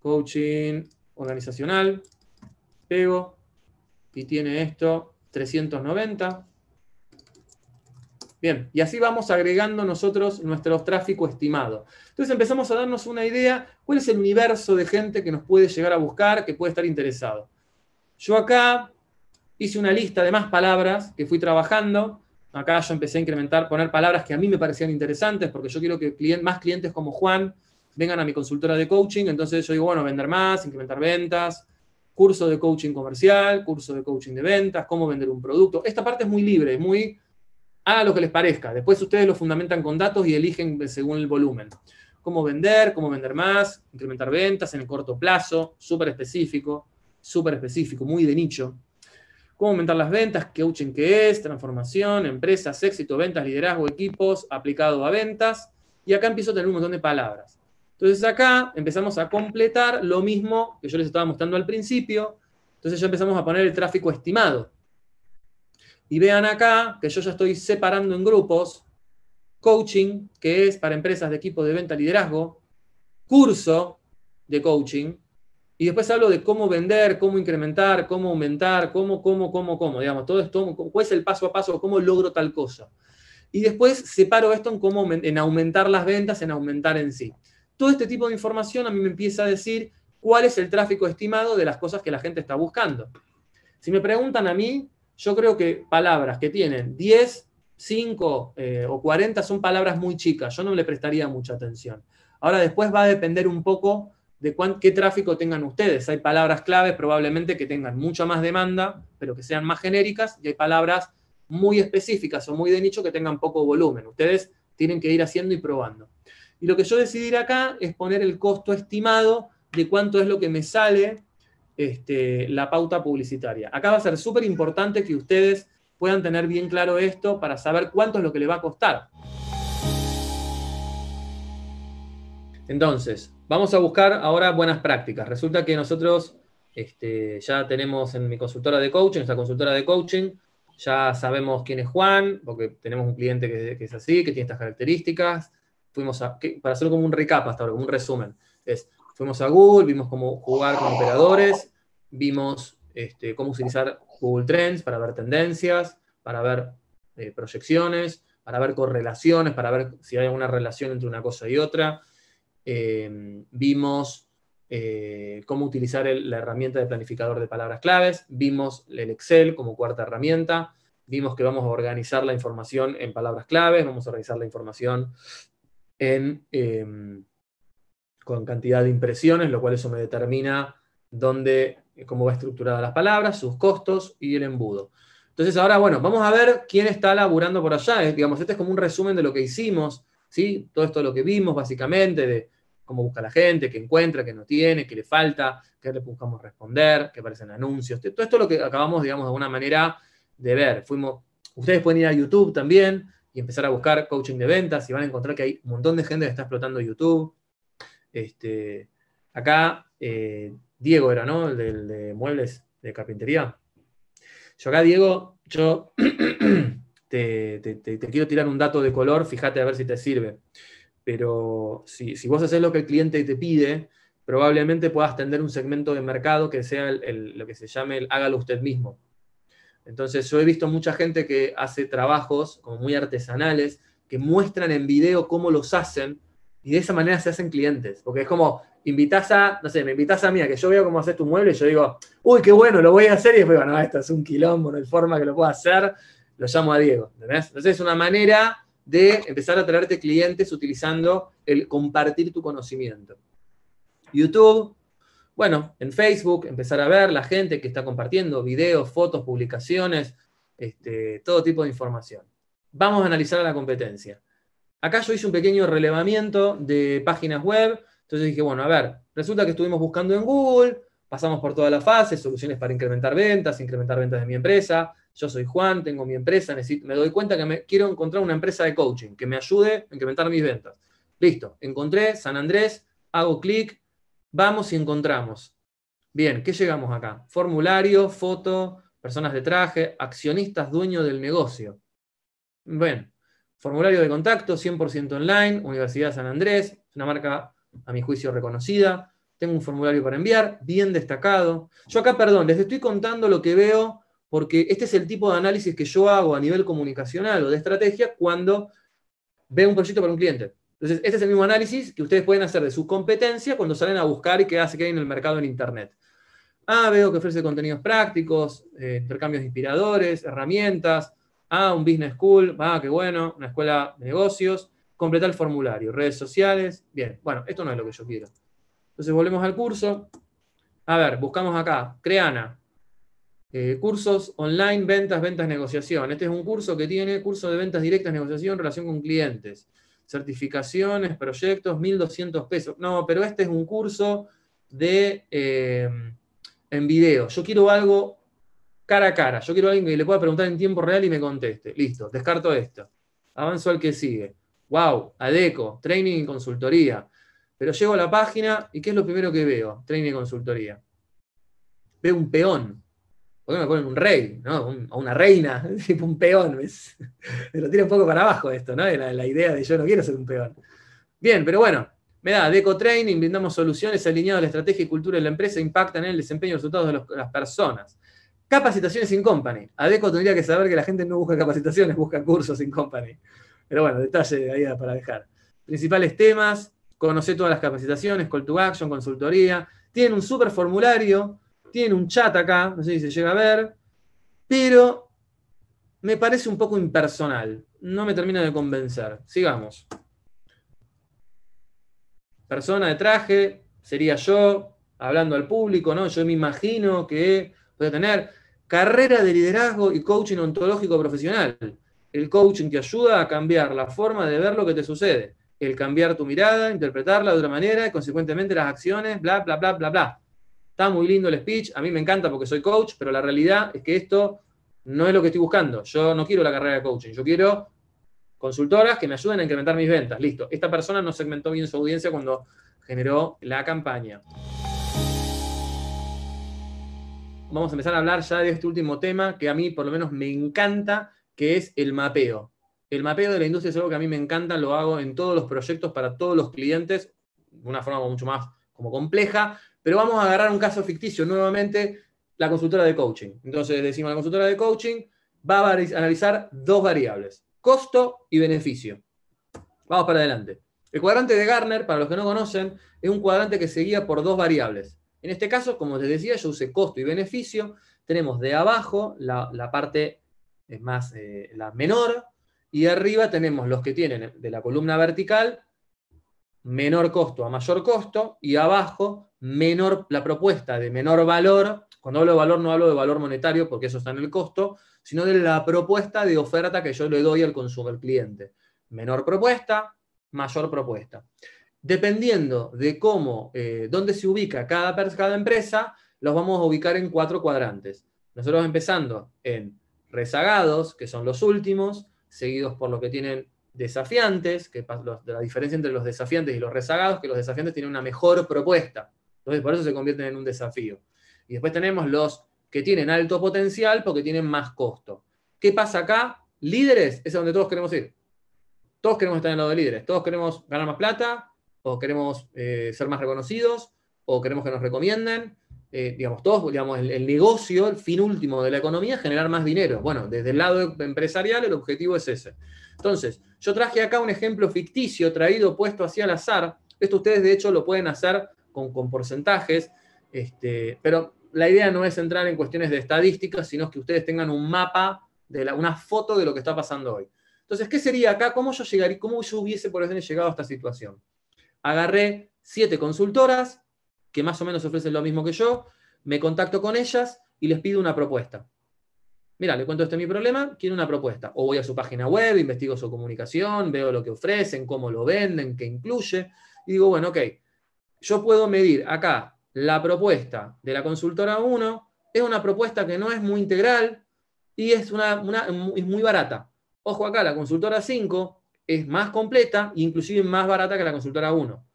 Coaching Organizacional. Pego. Y tiene esto, 390. Bien, y así vamos agregando nosotros nuestro tráfico estimado. Entonces empezamos a darnos una idea cuál es el universo de gente que nos puede llegar a buscar, que puede estar interesado. Yo acá hice una lista de más palabras que fui trabajando. Acá yo empecé a incrementar, poner palabras que a mí me parecían interesantes, porque yo quiero que más clientes como Juan vengan a mi consultora de coaching. Entonces yo digo, bueno, vender más, incrementar ventas, curso de coaching comercial, curso de coaching de ventas, cómo vender un producto. Esta parte es muy libre, es muy a lo que les parezca. Después ustedes lo fundamentan con datos y eligen según el volumen. Cómo vender, cómo vender más, incrementar ventas en el corto plazo, súper específico súper específico, muy de nicho. Cómo aumentar las ventas, coaching que es, transformación, empresas, éxito, ventas, liderazgo, equipos, aplicado a ventas. Y acá empiezo a tener un montón de palabras. Entonces acá empezamos a completar lo mismo que yo les estaba mostrando al principio. Entonces ya empezamos a poner el tráfico estimado. Y vean acá que yo ya estoy separando en grupos coaching, que es para empresas de equipo de venta liderazgo, curso de coaching, y después hablo de cómo vender, cómo incrementar, cómo aumentar, cómo, cómo, cómo, cómo, digamos, todo esto, cuál es el paso a paso, cómo logro tal cosa. Y después separo esto en, cómo, en aumentar las ventas, en aumentar en sí. Todo este tipo de información a mí me empieza a decir cuál es el tráfico estimado de las cosas que la gente está buscando. Si me preguntan a mí, yo creo que palabras que tienen 10, 5 eh, o 40 son palabras muy chicas, yo no le prestaría mucha atención. Ahora después va a depender un poco de qué tráfico tengan ustedes. Hay palabras claves probablemente que tengan mucha más demanda, pero que sean más genéricas, y hay palabras muy específicas o muy de nicho que tengan poco volumen. Ustedes tienen que ir haciendo y probando. Y lo que yo decidí acá es poner el costo estimado de cuánto es lo que me sale este, la pauta publicitaria. Acá va a ser súper importante que ustedes puedan tener bien claro esto para saber cuánto es lo que le va a costar. Entonces, Vamos a buscar ahora buenas prácticas. Resulta que nosotros este, ya tenemos en mi consultora de coaching, Esta consultora de coaching, ya sabemos quién es Juan, porque tenemos un cliente que, es así, que tiene estas características. Fuimos a, para hacer como un recap hasta ahora, un resumen, fuimos a Google, vimos cómo jugar con operadores, vimos este, cómo utilizar Google Trends para ver tendencias, para ver eh, proyecciones, para ver correlaciones, para ver si hay alguna relación entre una cosa y otra. Em, vimos eh, cómo utilizar la herramienta de planificador de palabras claves, vimos el Excel como cuarta herramienta, vimos que vamos a organizar la información en palabras claves, vamos a organizar la información en, em, con cantidad de impresiones, lo cual eso me determina dónde, cómo va estructurada las palabras, sus costos y el embudo. Entonces ahora, bueno, vamos a ver quién está laburando por allá. digamos, este es como un resumen de lo que hicimos, ¿sí? Todo esto lo que vimos básicamente, de cómo busca la gente, qué encuentra, qué no tiene, qué le falta, qué le buscamos responder, qué aparecen anuncios. Todo esto es lo que acabamos, digamos, de alguna manera de ver. Fuimos, ustedes pueden ir a YouTube también y empezar a buscar coaching de ventas y van a encontrar que hay un montón de gente que está explotando YouTube. Este, acá, eh, Diego era, ¿no? El de, muebles de carpintería. Yo acá, Diego, yo te, quiero tirar un dato de color, fíjate a ver si te sirve pero si, si, vos haces lo que el cliente te pide, probablemente puedas tender un segmento de mercado que sea lo que se llame el hágalo usted mismo. Entonces, yo he visto mucha gente que hace trabajos como muy artesanales, que muestran en video cómo los hacen, y de esa manera se hacen clientes. Porque es como, invitas a, no sé, me invitas a mí a que yo veo cómo haces tu mueble, y yo digo, uy, qué bueno, lo voy a hacer, y después, bueno, ah, esto es un quilombo, no hay forma que lo pueda hacer, lo llamo a Diego. Entonces, es una manera de empezar a traerte clientes utilizando el compartir tu conocimiento. YouTube, bueno, en Facebook, empezar a ver la gente que está compartiendo videos, fotos, publicaciones, este, todo tipo de información. Vamos a analizar a la competencia. Acá yo hice un pequeño relevamiento de páginas web, entonces dije, bueno, a ver, resulta que estuvimos buscando en Google, pasamos por todas las fases soluciones para incrementar ventas, incrementar ventas de mi empresa, yo soy Juan, tengo mi empresa, me doy cuenta que quiero encontrar una empresa de coaching que me ayude a incrementar mis ventas. Listo, encontré San Andrés, hago clic, vamos y encontramos. Bien, ¿qué llegamos acá? Formulario, foto, personas de traje, accionistas, dueño del negocio. Bueno, formulario de contacto, 100% online, Universidad San Andrés, una marca a mi juicio reconocida. Tengo un formulario para enviar, bien destacado. Yo acá, perdón, les estoy contando lo que veo porque este es el tipo de análisis que yo hago a nivel comunicacional o de estrategia cuando veo un proyecto para un cliente. Entonces, este es el mismo análisis que ustedes pueden hacer de su competencia cuando salen a buscar y qué hace que hay en el mercado en Internet. Ah, veo que ofrece contenidos prácticos, eh, intercambios inspiradores, herramientas. Ah, un business school. Ah, qué bueno, una escuela de negocios. Completar el formulario, redes sociales. Bien, bueno, esto no es lo que yo quiero. Entonces, volvemos al curso. A ver, buscamos acá, Creana, eh, cursos online, ventas, ventas, negociación. Este es un curso que tiene curso de ventas directas, negociación, relación con clientes, certificaciones, proyectos, 1.200 pesos. No, pero este es un curso de eh, en video. Yo quiero algo cara a cara. Yo quiero a alguien que le pueda preguntar en tiempo real y me conteste. Listo, descarto esto. Avanzo al que sigue. Wow, ADECO, training y consultoría. Pero llego a la página y ¿qué es lo primero que veo? Training y consultoría. Veo un peón. ¿Por qué me ponen un rey? ¿no? o una reina, un peón. ves. me lo tira un poco para abajo esto, ¿no? La, la idea de yo no quiero ser un peón. Bien, pero bueno, me da Deco Training, brindamos soluciones alineadas a la estrategia y cultura de la empresa, impactan en el desempeño y resultados de las personas. Capacitaciones in company. Adeco tendría que saber que la gente no busca capacitaciones, busca cursos in company. Pero bueno, detalle ahí para dejar. Principales temas, conocer todas las capacitaciones, call to action, consultoría. Tienen un super formulario tiene un chat acá, no sé si se llega a ver, pero me parece un poco impersonal. No me termina de convencer. Sigamos. Persona de traje, sería yo, hablando al público, ¿no? Yo me imagino que voy a tener carrera de liderazgo y coaching ontológico profesional. El coaching te ayuda a cambiar la forma de ver lo que te sucede, el cambiar tu mirada, interpretarla de otra manera y consecuentemente las acciones, bla, bla, bla, bla, bla. Está muy lindo el speech, a mí me encanta porque soy coach, pero la realidad es que esto no es lo que estoy buscando. Yo no quiero la carrera de coaching, yo quiero consultoras que me ayuden a incrementar mis ventas. Listo, esta persona no segmentó bien su audiencia cuando generó la campaña. Vamos a empezar a hablar ya de este último tema que a mí por lo menos me encanta, que es el mapeo. El mapeo de la industria es algo que a mí me encanta, lo hago en todos los proyectos para todos los clientes, de una forma mucho más como compleja, pero vamos a agarrar un caso ficticio nuevamente, la consultora de coaching. Entonces decimos, la consultora de coaching va a analizar dos variables, costo y beneficio. Vamos para adelante. El cuadrante de Garner, para los que no conocen, es un cuadrante que se guía por dos variables. En este caso, como les decía, yo usé costo y beneficio. Tenemos de abajo la, parte es más eh, la menor, y arriba tenemos los que tienen de la columna vertical menor costo a mayor costo y abajo menor la propuesta de menor valor. Cuando hablo de valor no hablo de valor monetario porque eso está en el costo, sino de la propuesta de oferta que yo le doy al consumidor cliente. Menor propuesta, mayor propuesta. Dependiendo de cómo, eh, dónde se ubica cada, cada empresa, los vamos a ubicar en cuatro cuadrantes. Nosotros empezando en rezagados, que son los últimos, seguidos por lo que tienen desafiantes, que la diferencia entre los desafiantes y los rezagados, que los desafiantes tienen una mejor propuesta. Entonces, por eso se convierten en un desafío. Y después tenemos los que tienen alto potencial porque tienen más costo. ¿Qué pasa acá? Líderes, es donde todos queremos ir. Todos queremos estar en el lado de líderes. Todos queremos ganar más plata, o queremos eh, ser más reconocidos, o queremos que nos recomienden, eh, digamos, todos, digamos, el, negocio, el fin último de la economía es generar más dinero. Bueno, desde el lado empresarial el objetivo es ese. Entonces, yo traje acá un ejemplo ficticio traído puesto así al azar. Esto ustedes de hecho lo pueden hacer con, porcentajes, este, pero la idea no es entrar en cuestiones de estadísticas, sino que ustedes tengan un mapa, de una foto de lo que está pasando hoy. Entonces, ¿qué sería acá? ¿Cómo yo llegaría, cómo yo hubiese, por ejemplo, llegado a esta situación? Agarré siete consultoras, que más o menos ofrecen lo mismo que yo, me contacto con ellas y les pido una propuesta. Mira, le cuento este mi problema, quiero una propuesta. O voy a su página web, investigo su comunicación, veo lo que ofrecen, cómo lo venden, qué incluye, y digo, bueno, ok, yo puedo medir acá la propuesta de la consultora 1, es una propuesta que no es muy integral y es, una, muy barata. Ojo acá, la consultora 5 es más completa e inclusive más barata que la consultora 1.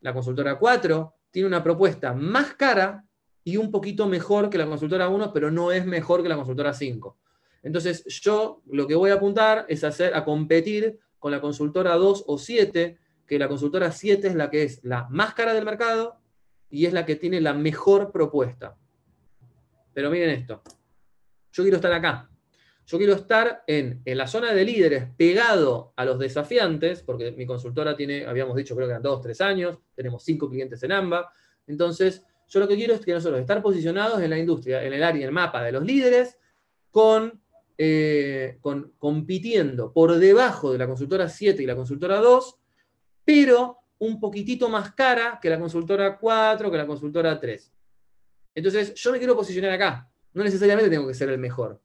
La consultora 4 tiene una propuesta más cara y un poquito mejor que la consultora 1, pero no es mejor que la consultora 5. Entonces, yo lo que voy a apuntar es hacer, a competir con la consultora 2 o 7, que la consultora 7 es la que es la más cara del mercado y es la que tiene la mejor propuesta. Pero miren esto, yo quiero estar acá. Yo quiero estar en, la zona de líderes pegado a los desafiantes, porque mi consultora tiene, habíamos dicho, creo que eran dos, tres años, tenemos cinco clientes en Amba Entonces, yo lo que quiero es que nosotros estar posicionados en la industria, en el área, en el mapa de los líderes, con, eh, con compitiendo por debajo de la consultora 7 y la consultora 2, pero un poquitito más cara que la consultora 4, que la consultora 3. Entonces, yo me quiero posicionar acá. No necesariamente tengo que ser el mejor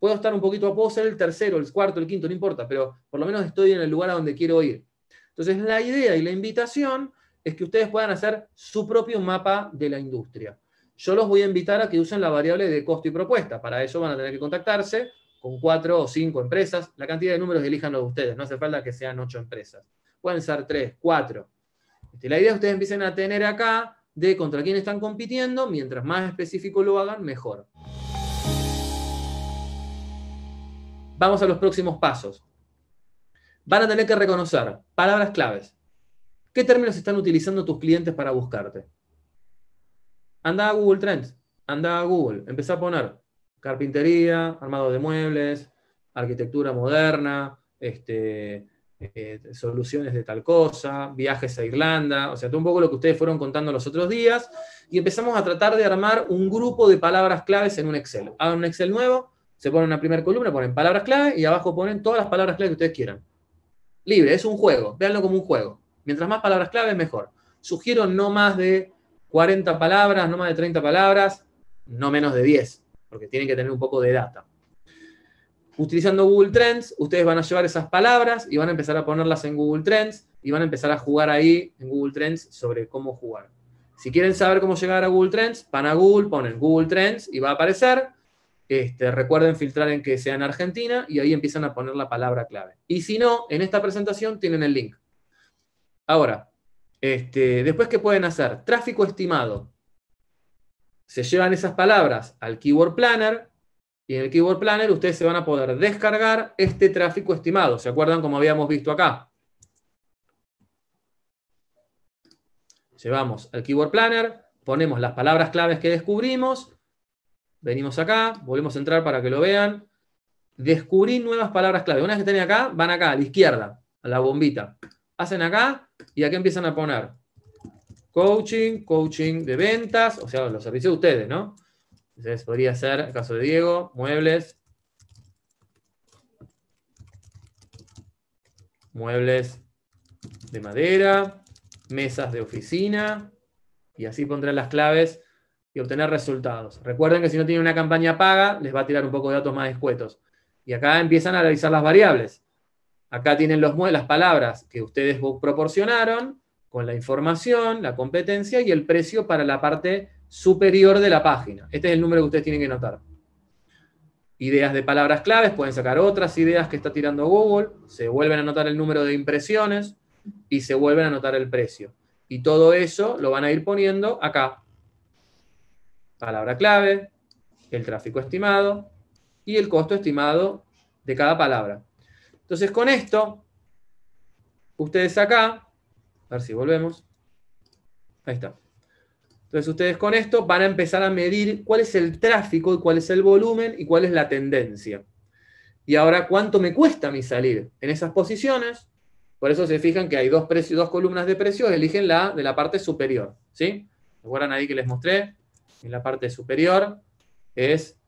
Puedo estar un poquito, puedo ser el tercero, el cuarto, el quinto, no importa, pero por lo menos estoy en el lugar a donde quiero ir. Entonces, la idea y la invitación es que ustedes puedan hacer su propio mapa de la industria. Yo los voy a invitar a que usen la variable de costo y propuesta. Para eso van a tener que contactarse con cuatro o cinco empresas. La cantidad de números elijan los de ustedes, no hace falta que sean ocho empresas. Pueden ser tres, cuatro. Este, la idea es que ustedes empiecen a tener acá de contra quién están compitiendo, mientras más específico lo hagan, mejor. Vamos a los próximos pasos. Van a tener que reconocer palabras claves. ¿Qué términos están utilizando tus clientes para buscarte? Anda a Google Trends, anda a Google, empezá a poner carpintería, armado de muebles, arquitectura moderna, este, eh, soluciones de tal cosa, viajes a Irlanda, o sea, todo un poco lo que ustedes fueron contando los otros días, y empezamos a tratar de armar un grupo de palabras claves en un Excel. Hagan un Excel nuevo, se pone una primera columna, ponen palabras clave y abajo ponen todas las palabras clave que ustedes quieran. Libre, es un juego, véanlo como un juego. Mientras más palabras clave, mejor. Sugiero no más de 40 palabras, no más de 30 palabras, no menos de 10, porque tienen que tener un poco de data. Utilizando Google Trends, ustedes van a llevar esas palabras y van a empezar a ponerlas en Google Trends y van a empezar a jugar ahí en Google Trends sobre cómo jugar. Si quieren saber cómo llegar a Google Trends, van a Google, ponen Google Trends y va a aparecer. Este, recuerden filtrar en que sea en Argentina y ahí empiezan a poner la palabra clave. Y si no, en esta presentación tienen el link. Ahora, este, después, que pueden hacer? Tráfico estimado. Se llevan esas palabras al Keyword Planner y en el Keyword Planner ustedes se van a poder descargar este tráfico estimado. ¿Se acuerdan como habíamos visto acá? Llevamos al Keyword Planner, ponemos las palabras claves que descubrimos venimos acá, volvemos a entrar para que lo vean. Descubrí nuevas palabras clave. Una vez que estén acá, van acá, a la izquierda, a la bombita. Hacen acá y aquí empiezan a poner coaching, coaching de ventas, o sea, los servicios de ustedes, ¿no? Entonces podría ser, el caso de Diego, muebles, muebles de madera, mesas de oficina, y así pondré las claves y obtener resultados. Recuerden que si no tienen una campaña paga, les va a tirar un poco de datos más escuetos. Y acá empiezan a analizar las variables. Acá tienen los, las palabras que ustedes proporcionaron con la información, la competencia y el precio para la parte superior de la página. Este es el número que ustedes tienen que notar. Ideas de palabras claves, pueden sacar otras ideas que está tirando Google, se vuelven a anotar el número de impresiones y se vuelven a anotar el precio. Y todo eso lo van a ir poniendo acá, palabra clave, el tráfico estimado y el costo estimado de cada palabra. Entonces con esto, ustedes acá, a ver si volvemos, ahí está. Entonces ustedes con esto van a empezar a medir cuál es el tráfico cuál es el volumen y cuál es la tendencia. Y ahora, ¿cuánto me cuesta mi salir en esas posiciones? Por eso se fijan que hay dos, precios, dos columnas de precios, eligen la de la parte superior. ¿sí? ¿Recuerdan ahí que les mostré? en la parte superior es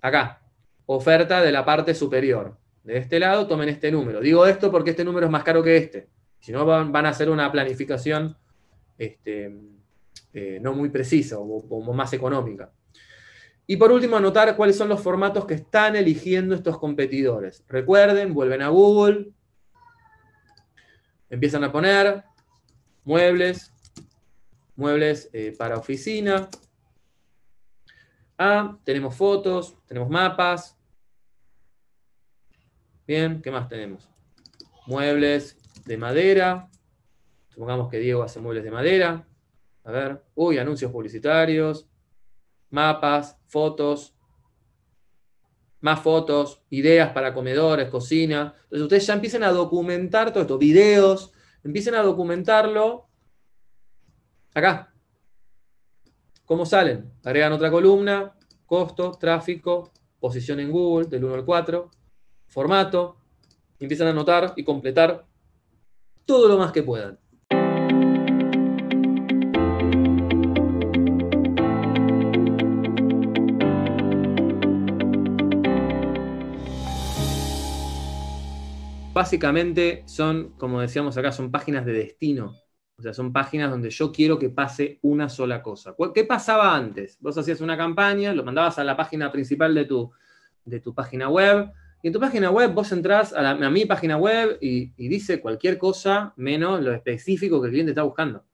acá, oferta de la parte superior. De este lado tomen este número. Digo esto porque este número es más caro que este. Si no, van, a hacer una planificación este, eh, no muy precisa o, más económica. Y por último, anotar cuáles son los formatos que están eligiendo estos competidores. Recuerden, vuelven a Google, empiezan a poner muebles, muebles eh, para oficina, Ah, tenemos fotos, tenemos mapas. Bien, ¿qué más tenemos? Muebles de madera. Supongamos que Diego hace muebles de madera. A ver, uy, anuncios publicitarios, mapas, fotos, más fotos, ideas para comedores, cocina. Entonces ustedes ya empiecen a documentar todo esto, videos, empiecen a documentarlo acá, ¿Cómo salen? Agregan otra columna, costo, tráfico, posición en Google del 1 al 4, formato, empiezan a anotar y completar todo lo más que puedan. Básicamente son, como decíamos acá, son páginas de destino o sea, son páginas donde yo quiero que pase una sola cosa. ¿Qué pasaba antes? Vos hacías una campaña, lo mandabas a la página principal de tu, de tu página web, y en tu página web vos entras a, mi página web y, y, dice cualquier cosa menos lo específico que el cliente está buscando.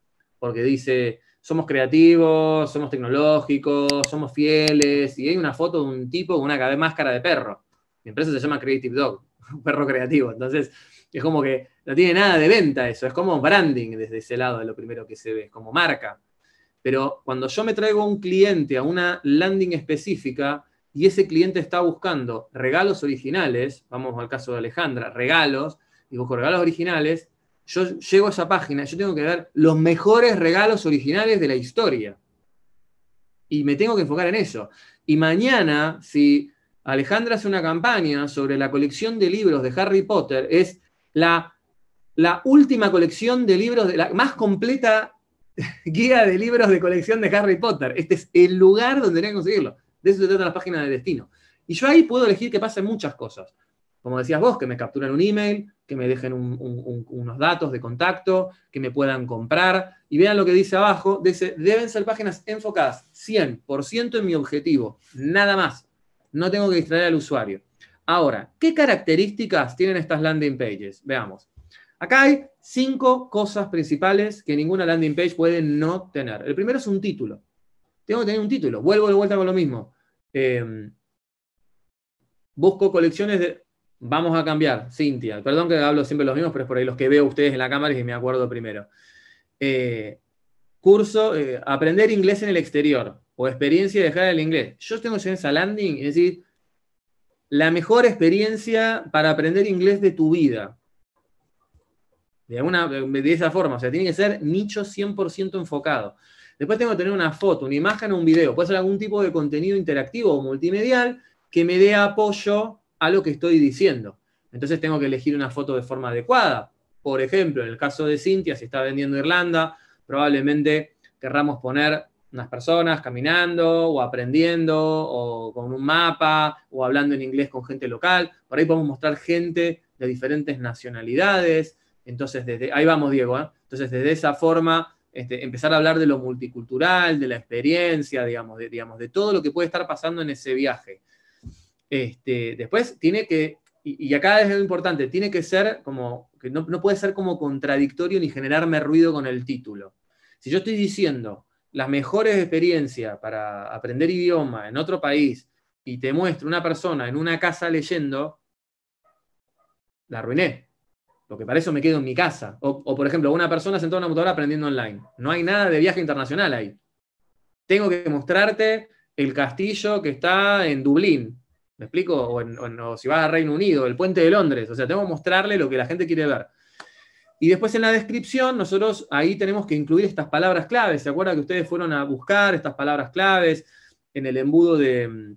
Porque dice, somos creativos, somos tecnológicos, somos fieles, y hay una foto de un tipo con una máscara de perro. Mi empresa se llama Creative Dog, un perro creativo. Entonces, es como que no tiene nada de venta eso, es como branding desde ese lado, de lo primero que se ve, como marca. Pero cuando yo me traigo un cliente a una landing específica y ese cliente está buscando regalos originales, vamos al caso de Alejandra, regalos, y busco regalos originales, yo llego a esa página, yo tengo que ver los mejores regalos originales de la historia. Y me tengo que enfocar en eso. Y mañana, si Alejandra hace una campaña sobre la colección de libros de Harry Potter, es la la última colección de libros, de la más completa guía de libros de colección de Harry Potter. Este es el lugar donde que conseguirlo. De eso se trata la página de destino. Y yo ahí puedo elegir que pasen muchas cosas. Como decías vos, que me capturen un email, que me dejen unos datos de contacto, que me puedan comprar. Y vean lo que dice abajo, deben ser páginas enfocadas 100% en mi objetivo, nada más. No tengo que distraer al usuario. Ahora, ¿qué características tienen estas landing pages? Veamos. Acá hay cinco cosas principales que ninguna landing page puede no tener. El primero es un título. Tengo que tener un título. Vuelvo de vuelta con lo mismo. Em, busco colecciones de... Vamos a cambiar, Cintia. Perdón que hablo siempre los mismos, pero es por ahí los que veo ustedes en la cámara y me acuerdo primero. Eh, curso, eh, aprender inglés en el exterior o experiencia de dejar el inglés. Yo tengo que esa landing y decir, la mejor experiencia para aprender inglés de tu vida de, esa forma, o sea, tiene que ser nicho 100% enfocado. Después tengo que tener una foto, una imagen o un video. Puede ser algún tipo de contenido interactivo o multimedial que me dé apoyo a lo que estoy diciendo. Entonces tengo que elegir una foto de forma adecuada. Por ejemplo, en el caso de Cintia, si está vendiendo Irlanda, probablemente querramos poner unas personas caminando o aprendiendo o con un mapa o hablando en inglés con gente local. Por ahí podemos mostrar gente de diferentes nacionalidades. Entonces, desde, ahí vamos, Diego, ¿eh? entonces desde esa forma, este, empezar a hablar de lo multicultural, de la experiencia, digamos de, digamos, de todo lo que puede estar pasando en ese viaje. Este, después tiene que, y, acá es lo importante, tiene que ser como, que no, no puede ser como contradictorio ni generarme ruido con el título. Si yo estoy diciendo las mejores experiencias para aprender idioma en otro país y te muestro una persona en una casa leyendo, la arruiné. Que para eso me quedo en mi casa. O, por ejemplo, una persona sentada en una motora aprendiendo online. No hay nada de viaje internacional ahí. Tengo que mostrarte el castillo que está en Dublín, ¿me explico? O, si vas a Reino Unido, el puente de Londres. O sea, tengo que mostrarle lo que la gente quiere ver. Y después en la descripción, nosotros ahí tenemos que incluir estas palabras claves. ¿Se acuerdan que ustedes fueron a buscar estas palabras claves en el embudo de mm,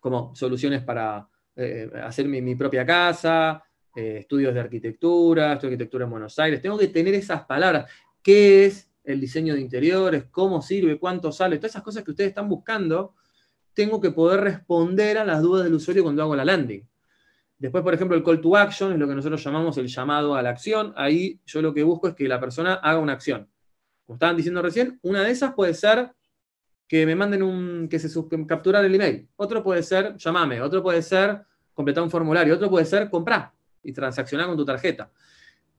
como soluciones para eh, hacer mi, mi propia casa, eh, estudios de arquitectura, estudio de arquitectura en Buenos Aires. Tengo que tener esas palabras. ¿Qué es el diseño de interiores? ¿Cómo sirve? ¿Cuánto sale? Todas esas cosas que ustedes están buscando, tengo que poder responder a las dudas del usuario cuando hago la landing. Después, por ejemplo, el call to action es lo que nosotros llamamos el llamado a la acción. Ahí yo lo que busco es que la persona haga una acción. Como estaban diciendo recién, una de esas puede ser que me manden un, que se capturar el email. Otro puede ser, llamame. Otro puede ser, completar un formulario. Otro puede ser, comprar y transaccionar con tu tarjeta.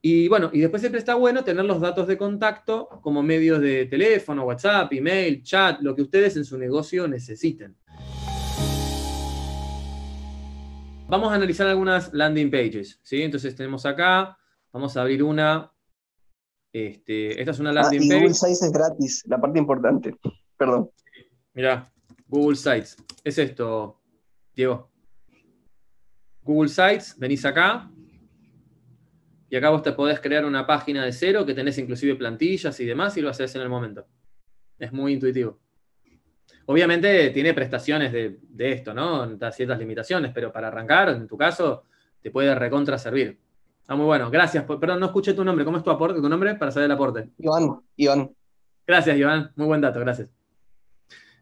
Y bueno, y después siempre está bueno tener los datos de contacto como medios de teléfono, WhatsApp, email, chat, lo que ustedes en su negocio necesiten. Vamos a analizar algunas landing pages, ¿sí? Entonces tenemos acá, vamos a abrir una. Este, esta es una ah, landing page. Google Sites es gratis, la parte importante. Perdón. Mirá, Google Sites. Es esto, Diego. Google Sites, venís acá, y acá vos te podés crear una página de cero que tenés inclusive plantillas y demás y lo haces en el momento. Es muy intuitivo. Obviamente tiene prestaciones de, esto, ¿no? Ciertas limitaciones, pero para arrancar, en tu caso, te puede recontra servir. Ah, muy bueno. Gracias. perdón, no escuché tu nombre. ¿Cómo es tu aporte, tu nombre? Para saber el aporte. Iván. Iván. Gracias, Iván. Muy buen dato, gracias.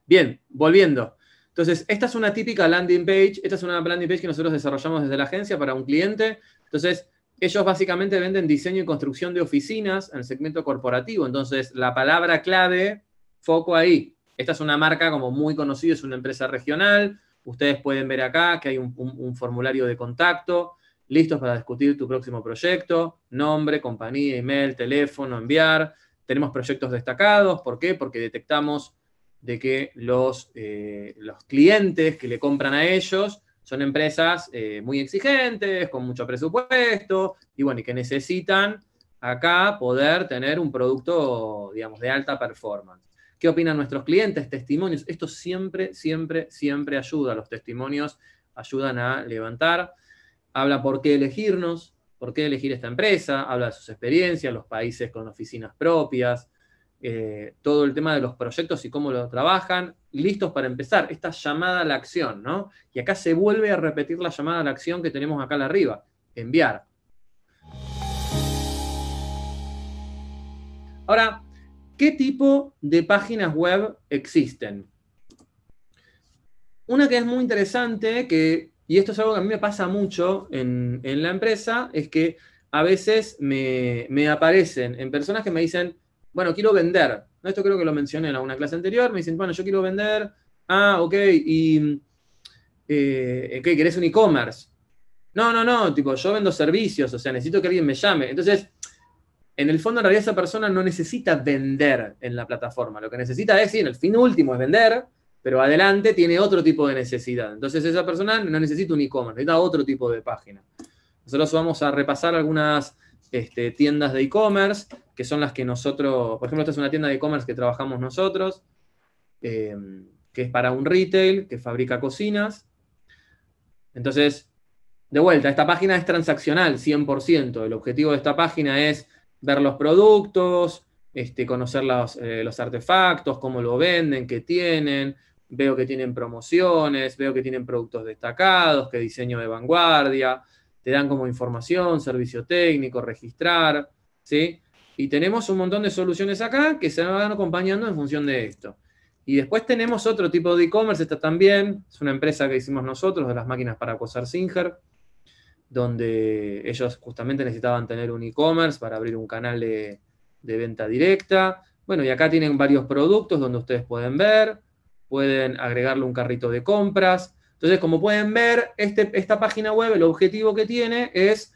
Bien, volviendo. Entonces, esta es una típica landing page. Esta es una landing page que nosotros desarrollamos desde la agencia para un cliente. Entonces, ellos básicamente venden diseño y construcción de oficinas en el segmento corporativo. Entonces, la palabra clave, foco ahí. Esta es una marca como muy conocida, es una empresa regional. Ustedes pueden ver acá que hay un, formulario de contacto, listos para discutir tu próximo proyecto, nombre, compañía, email, teléfono, enviar. Tenemos proyectos destacados. ¿Por qué? Porque detectamos de que los, eh, los clientes que le compran a ellos son empresas eh, muy exigentes, con mucho presupuesto, y bueno, y que necesitan acá poder tener un producto, digamos, de alta performance. ¿Qué opinan nuestros clientes? Testimonios. Esto siempre, siempre, siempre ayuda. Los testimonios ayudan a levantar. Habla por qué elegirnos, por qué elegir esta empresa, habla de sus experiencias, los países con oficinas propias, eh, todo el tema de los proyectos y cómo lo trabajan, listos para empezar, esta llamada a la acción, ¿no? Y acá se vuelve a repetir la llamada a la acción que tenemos acá arriba, enviar. Ahora, ¿qué tipo de páginas web existen? Una que es muy interesante, que, y esto es algo que a mí me pasa mucho en, la empresa, es que a veces me, me aparecen en personas que me dicen, bueno, quiero vender. Esto creo que lo mencioné en alguna clase anterior. Me dicen, bueno, yo quiero vender. Ah, ok, y eh, ¿qué? ¿Querés un e-commerce? No, no, no, tipo, yo vendo servicios, o sea, necesito que alguien me llame. Entonces, en el fondo, en realidad, esa persona no necesita vender en la plataforma. Lo que necesita es, sí, en el fin último es vender, pero adelante tiene otro tipo de necesidad. Entonces, esa persona no necesita un e-commerce, necesita otro tipo de página. Nosotros vamos a repasar algunas este, tiendas de e-commerce, que son las que nosotros, por ejemplo, esta es una tienda de e-commerce que trabajamos nosotros, eh, que es para un retail, que fabrica cocinas. Entonces, de vuelta, esta página es transaccional 100%. El objetivo de esta página es ver los productos, este, conocer los, eh, los artefactos, cómo lo venden, qué tienen, veo que tienen promociones, veo que tienen productos destacados, qué diseño de vanguardia, te dan como información, servicio técnico, registrar, ¿sí? Y tenemos un montón de soluciones acá que se van acompañando en función de esto. Y después tenemos otro tipo de e-commerce, esta también, es una empresa que hicimos nosotros, de las máquinas para coser Singer, donde ellos justamente necesitaban tener un e-commerce para abrir un canal de venta directa. Bueno, y acá tienen varios productos donde ustedes pueden ver, pueden agregarle un carrito de compras, entonces, como pueden ver, este, esta página web, el objetivo que tiene es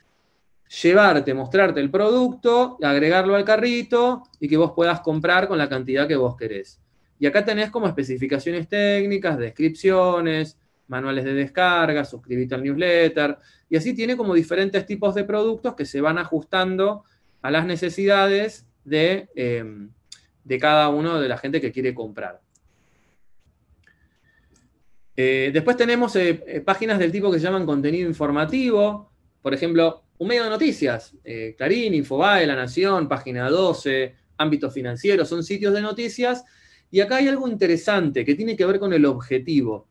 llevarte, mostrarte el producto, agregarlo al carrito y que vos puedas comprar con la cantidad que vos querés. Y acá tenés como especificaciones técnicas, descripciones, manuales de descarga, suscribirte al newsletter. Y así tiene como diferentes tipos de productos que se van ajustando a las necesidades de, eh, de cada uno de la gente que quiere comprar. Eh, después tenemos eh, eh, páginas del tipo que se llaman contenido informativo, por ejemplo, un medio de noticias, Clarín, Infobae, La Nación, Página 12, Ámbitos Financieros, son sitios de noticias. Y acá hay algo interesante que tiene que ver con el objetivo.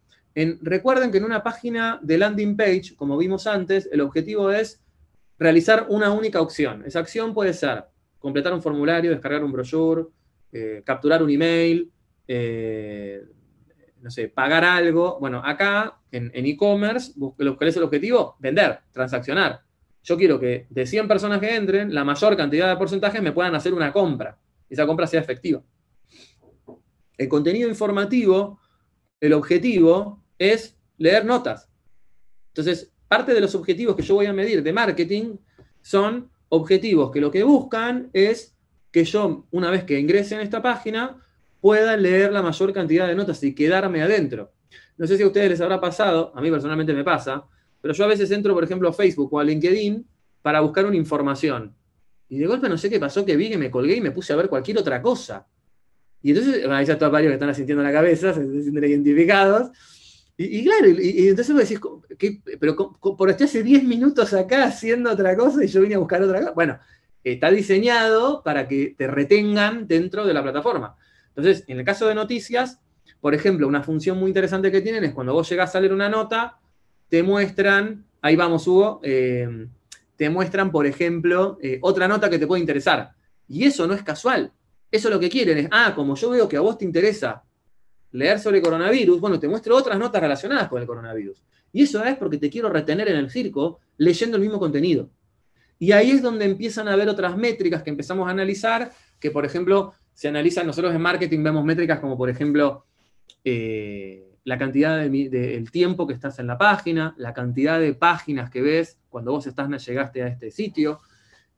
recuerden que en una página de landing page, como vimos antes, el objetivo es realizar una única opción. Esa acción puede ser completar un formulario, descargar un brochure, capturar un email, eh, no sé, pagar algo. Bueno, acá en e-commerce, e commerce cuál es el objetivo? Vender, transaccionar. Yo quiero que de 100 personas que entren, la mayor cantidad de porcentajes me puedan hacer una compra. Y esa compra sea efectiva. El contenido informativo, el objetivo es leer notas. Entonces, parte de los objetivos que yo voy a medir de marketing son objetivos que lo que buscan es que yo, una vez que ingrese en esta página, pueda leer la mayor cantidad de notas y quedarme adentro. No sé si a ustedes les habrá pasado, a mí personalmente me pasa, pero yo a veces entro, por ejemplo, a Facebook o a LinkedIn para buscar una información. Y de golpe no sé qué pasó, que vi que me colgué y me puse a ver cualquier otra cosa. Y entonces, bueno, ahí ya todos varios que están asintiendo la cabeza, se sienten identificados. Y, claro, y, entonces vos decís, pero por estoy hace 10 minutos acá haciendo otra cosa y yo vine a buscar otra cosa. Bueno, está diseñado para que te retengan dentro de la plataforma. Entonces, en el caso de noticias, por ejemplo, una función muy interesante que tienen es cuando vos llegás a leer una nota, te muestran, ahí vamos Hugo, eh, te muestran, por ejemplo, eh, otra nota que te puede interesar. Y eso no es casual. Eso lo que quieren es, ah, como yo veo que a vos te interesa leer sobre coronavirus, bueno, te muestro otras notas relacionadas con el coronavirus. Y eso es porque te quiero retener en el circo leyendo el mismo contenido. Y ahí es donde empiezan a haber otras métricas que empezamos a analizar, que por ejemplo se analizan, nosotros en marketing vemos métricas como por ejemplo eh, la cantidad del de, tiempo que estás en la página, la cantidad de páginas que ves cuando vos estás, llegaste a este sitio,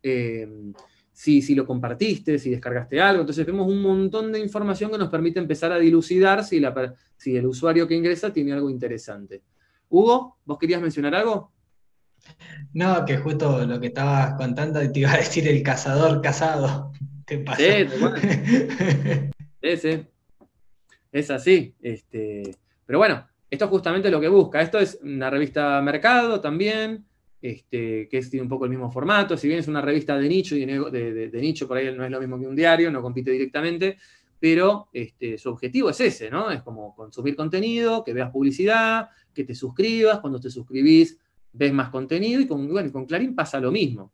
eh, si, lo compartiste, si descargaste algo. Entonces vemos un montón de información que nos permite empezar a dilucidar si, la, si el usuario que ingresa tiene algo interesante. Hugo, ¿vos querías mencionar algo? No, que justo lo que estabas contando te iba a decir el cazador casado. Sí, Es así. Este, pero bueno, esto es justamente lo que busca. Esto es una revista Mercado también, este, que es, tiene un poco el mismo formato. Si bien es una revista de nicho, y de, nicho por ahí no es lo mismo que un diario, no compite directamente, pero este, su objetivo es ese, ¿no? Es como consumir contenido, que veas publicidad, que te suscribas, cuando te suscribís ves más contenido y con, con Clarín pasa lo mismo.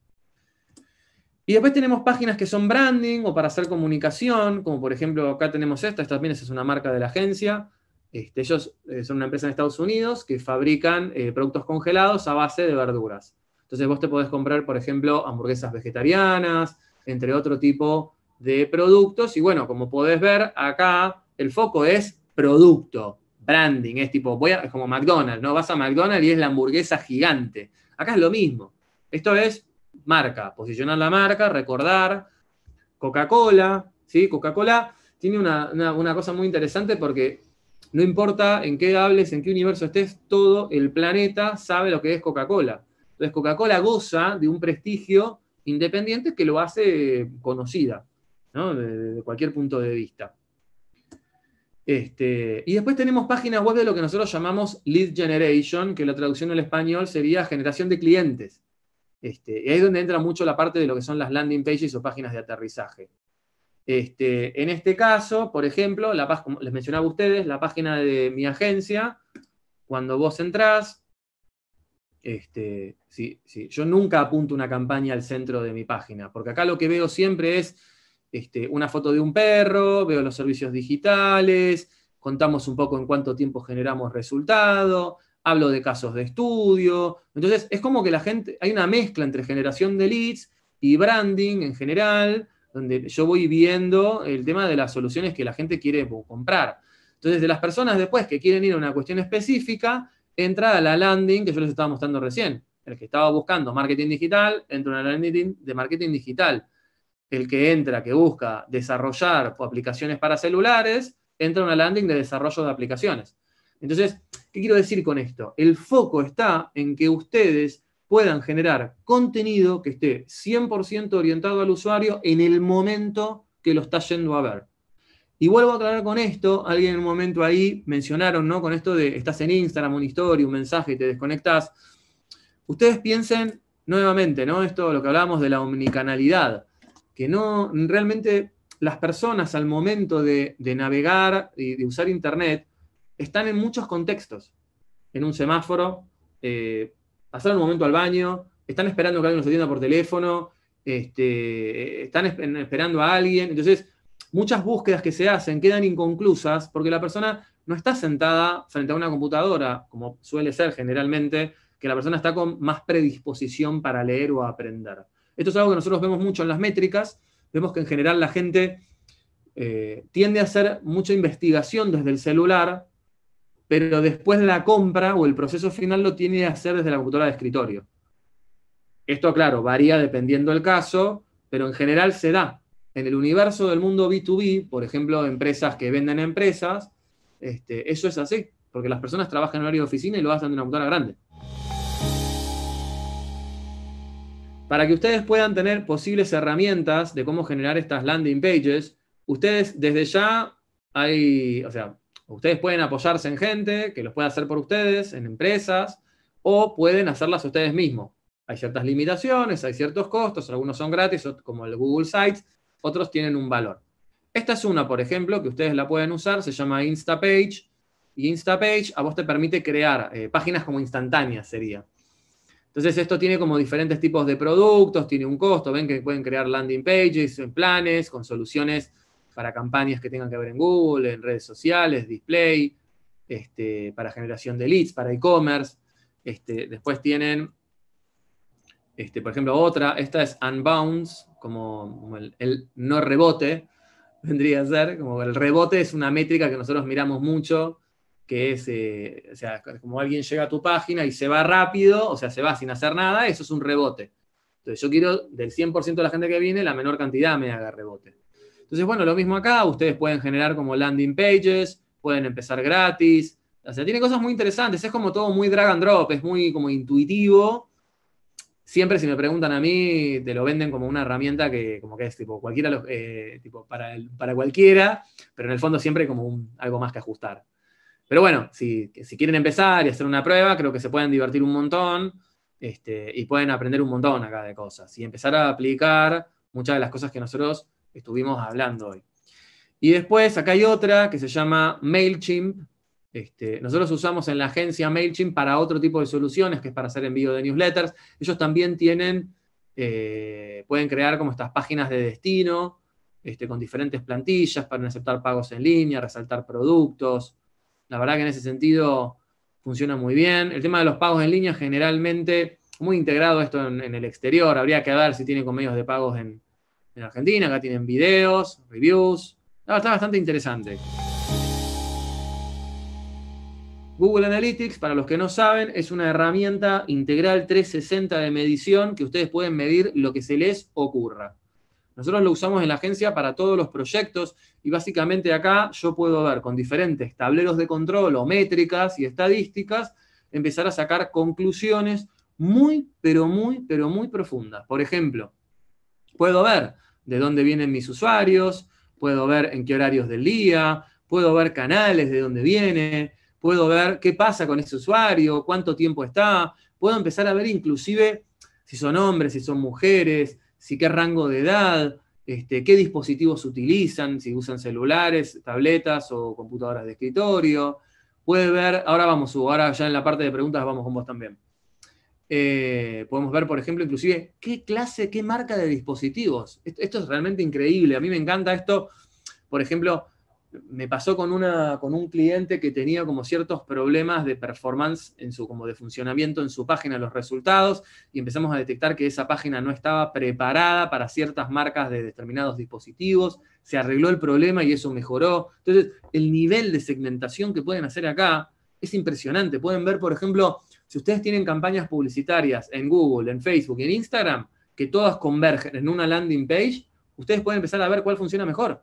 Y después tenemos páginas que son branding o para hacer comunicación, como por ejemplo acá tenemos esta, esta también es una marca de la agencia. Este, ellos eh, son una empresa en Estados Unidos que fabrican eh, productos congelados a base de verduras. Entonces vos te podés comprar, por ejemplo, hamburguesas vegetarianas, entre otro tipo de productos. Y bueno, como podés ver acá, el foco es producto, branding. Es tipo, voy a, es como McDonald's, ¿no? Vas a McDonald's y es la hamburguesa gigante. Acá es lo mismo. Esto es marca, posicionar la marca, recordar. Coca-Cola, ¿sí? Coca-Cola tiene una, cosa muy interesante porque no importa en qué hables, en qué universo estés, todo el planeta sabe lo que es Coca-Cola. Entonces, Coca-Cola goza de un prestigio independiente que lo hace conocida, ¿no? De, cualquier punto de vista. Este, y después tenemos páginas web de lo que nosotros llamamos lead generation, que la traducción al español sería generación de clientes. Este, y ahí es donde entra mucho la parte de lo que son las landing pages o páginas de aterrizaje. Este, en este caso, por ejemplo, la, como les mencionaba a ustedes, la página de mi agencia, cuando vos entrás, este, sí, sí, yo nunca apunto una campaña al centro de mi página, porque acá lo que veo siempre es este, una foto de un perro, veo los servicios digitales, contamos un poco en cuánto tiempo generamos resultado, hablo de casos de estudio. Entonces, es como que la gente, hay una mezcla entre generación de leads y branding en general, donde yo voy viendo el tema de las soluciones que la gente quiere comprar. Entonces, de las personas después que quieren ir a una cuestión específica, entra a la landing que yo les estaba mostrando recién. El que estaba buscando marketing digital, entra a una landing de marketing digital. El que entra, que busca desarrollar aplicaciones para celulares, entra a una landing de desarrollo de aplicaciones. Entonces, ¿qué quiero decir con esto? El foco está en que ustedes puedan generar contenido que esté 100% orientado al usuario en el momento que lo está yendo a ver. Y vuelvo a aclarar con esto, alguien en un momento ahí mencionaron, ¿no? Con esto de estás en Instagram, una historia, un mensaje y te desconectas. Ustedes piensen nuevamente, ¿no? Esto lo que hablábamos de la omnicanalidad, que no, realmente las personas al momento de navegar y de usar Internet están en muchos contextos. En un semáforo, eh, pasar un momento al baño, están esperando que alguien los atienda por teléfono, este, están esperando a alguien. Entonces, muchas búsquedas que se hacen quedan inconclusas porque la persona no está sentada frente a una computadora, como suele ser generalmente, que la persona está con más predisposición para leer o aprender. Esto es algo que nosotros vemos mucho en las métricas, vemos que en general la gente eh, tiende a hacer mucha investigación desde el celular pero después la compra o el proceso final lo tiene que hacer desde la computadora de escritorio. Esto, claro, varía dependiendo del caso, pero en general se da. En el universo del mundo B2B, por ejemplo, empresas que venden a empresas, este, eso es así, porque las personas trabajan en área de oficina y lo hacen de una computadora grande. Para que ustedes puedan tener posibles herramientas de cómo generar estas landing pages, ustedes desde ya hay, o sea, Ustedes pueden apoyarse en gente que los pueda hacer por ustedes, en empresas, o pueden hacerlas ustedes mismos. Hay ciertas limitaciones, hay ciertos costos, algunos son gratis, como el Google Sites, otros tienen un valor. Esta es una, por ejemplo, que ustedes la pueden usar, se llama Instapage. Y Instapage a vos te permite crear eh, páginas como instantáneas, sería. Entonces, esto tiene como diferentes tipos de productos, tiene un costo. Ven que pueden crear landing pages, planes, con soluciones para campañas que tengan que ver en Google, en redes sociales, display, este, para generación de leads, para e-commerce. Este, después tienen, este, por ejemplo, otra, esta es Unbounce, como, el, no rebote, vendría a ser, como el rebote es una métrica que nosotros miramos mucho, que es, eh, o sea, como alguien llega a tu página y se va rápido, o sea, se va sin hacer nada, eso es un rebote. Entonces yo quiero, del 100% de la gente que viene, la menor cantidad me haga rebote. Entonces, bueno, lo mismo acá, ustedes pueden generar como landing pages, pueden empezar gratis, o sea, tiene cosas muy interesantes, es como todo muy drag and drop, es muy como intuitivo. Siempre si me preguntan a mí, te lo venden como una herramienta que como que es tipo cualquiera, eh, tipo para, para cualquiera, pero en el fondo siempre como algo más que ajustar. Pero bueno, si, si, quieren empezar y hacer una prueba, creo que se pueden divertir un montón este, y pueden aprender un montón acá de cosas y empezar a aplicar muchas de las cosas que nosotros estuvimos hablando hoy. Y después acá hay otra que se llama MailChimp. Este, nosotros usamos en la agencia MailChimp para otro tipo de soluciones, que es para hacer envío de newsletters. Ellos también tienen, eh, pueden crear como estas páginas de destino este, con diferentes plantillas para aceptar pagos en línea, resaltar productos. La verdad que en ese sentido funciona muy bien. El tema de los pagos en línea generalmente muy integrado esto en, el exterior. Habría que ver si tiene con medios de pagos en, en Argentina, acá tienen videos, reviews. está bastante interesante. Google Analytics, para los que no saben, es una herramienta integral 360 de medición que ustedes pueden medir lo que se les ocurra. Nosotros lo usamos en la agencia para todos los proyectos y básicamente acá yo puedo ver con diferentes tableros de control o métricas y estadísticas, empezar a sacar conclusiones muy, pero muy, pero muy profundas. Por ejemplo, puedo ver de dónde vienen mis usuarios, puedo ver en qué horarios del día, puedo ver canales de dónde viene, puedo ver qué pasa con ese usuario, cuánto tiempo está, puedo empezar a ver inclusive si son hombres, si son mujeres, si qué rango de edad, este, qué dispositivos utilizan, si usan celulares, tabletas o computadoras de escritorio. Puede ver, ahora vamos, ahora ya en la parte de preguntas vamos con vos también. Eh, podemos ver, por ejemplo, inclusive qué clase, qué marca de dispositivos. Esto, es realmente increíble. A mí me encanta esto. Por ejemplo, me pasó con, una, con un cliente que tenía como ciertos problemas de performance en su, como de funcionamiento en su página, los resultados, y empezamos a detectar que esa página no estaba preparada para ciertas marcas de determinados dispositivos. Se arregló el problema y eso mejoró. Entonces, el nivel de segmentación que pueden hacer acá es impresionante. Pueden ver, por ejemplo, si ustedes tienen campañas publicitarias en Google, en Facebook en Instagram, que todas convergen en una landing page, ustedes pueden empezar a ver cuál funciona mejor.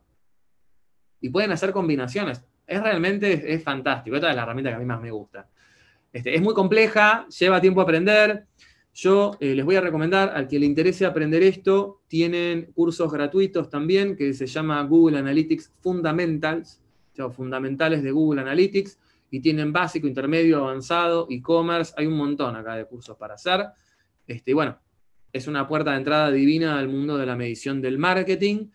Y pueden hacer combinaciones. Es realmente es fantástico. Esta es la herramienta que a mí más me gusta. Este, es muy compleja, lleva tiempo aprender. Yo eh, les voy a recomendar al que le interese aprender esto, tienen cursos gratuitos también que se llama Google Analytics Fundamentals, o fundamentales de Google Analytics y tienen básico, intermedio, avanzado, e-commerce, hay un montón acá de cursos para hacer. Este, y bueno, es una puerta de entrada divina al mundo de la medición del marketing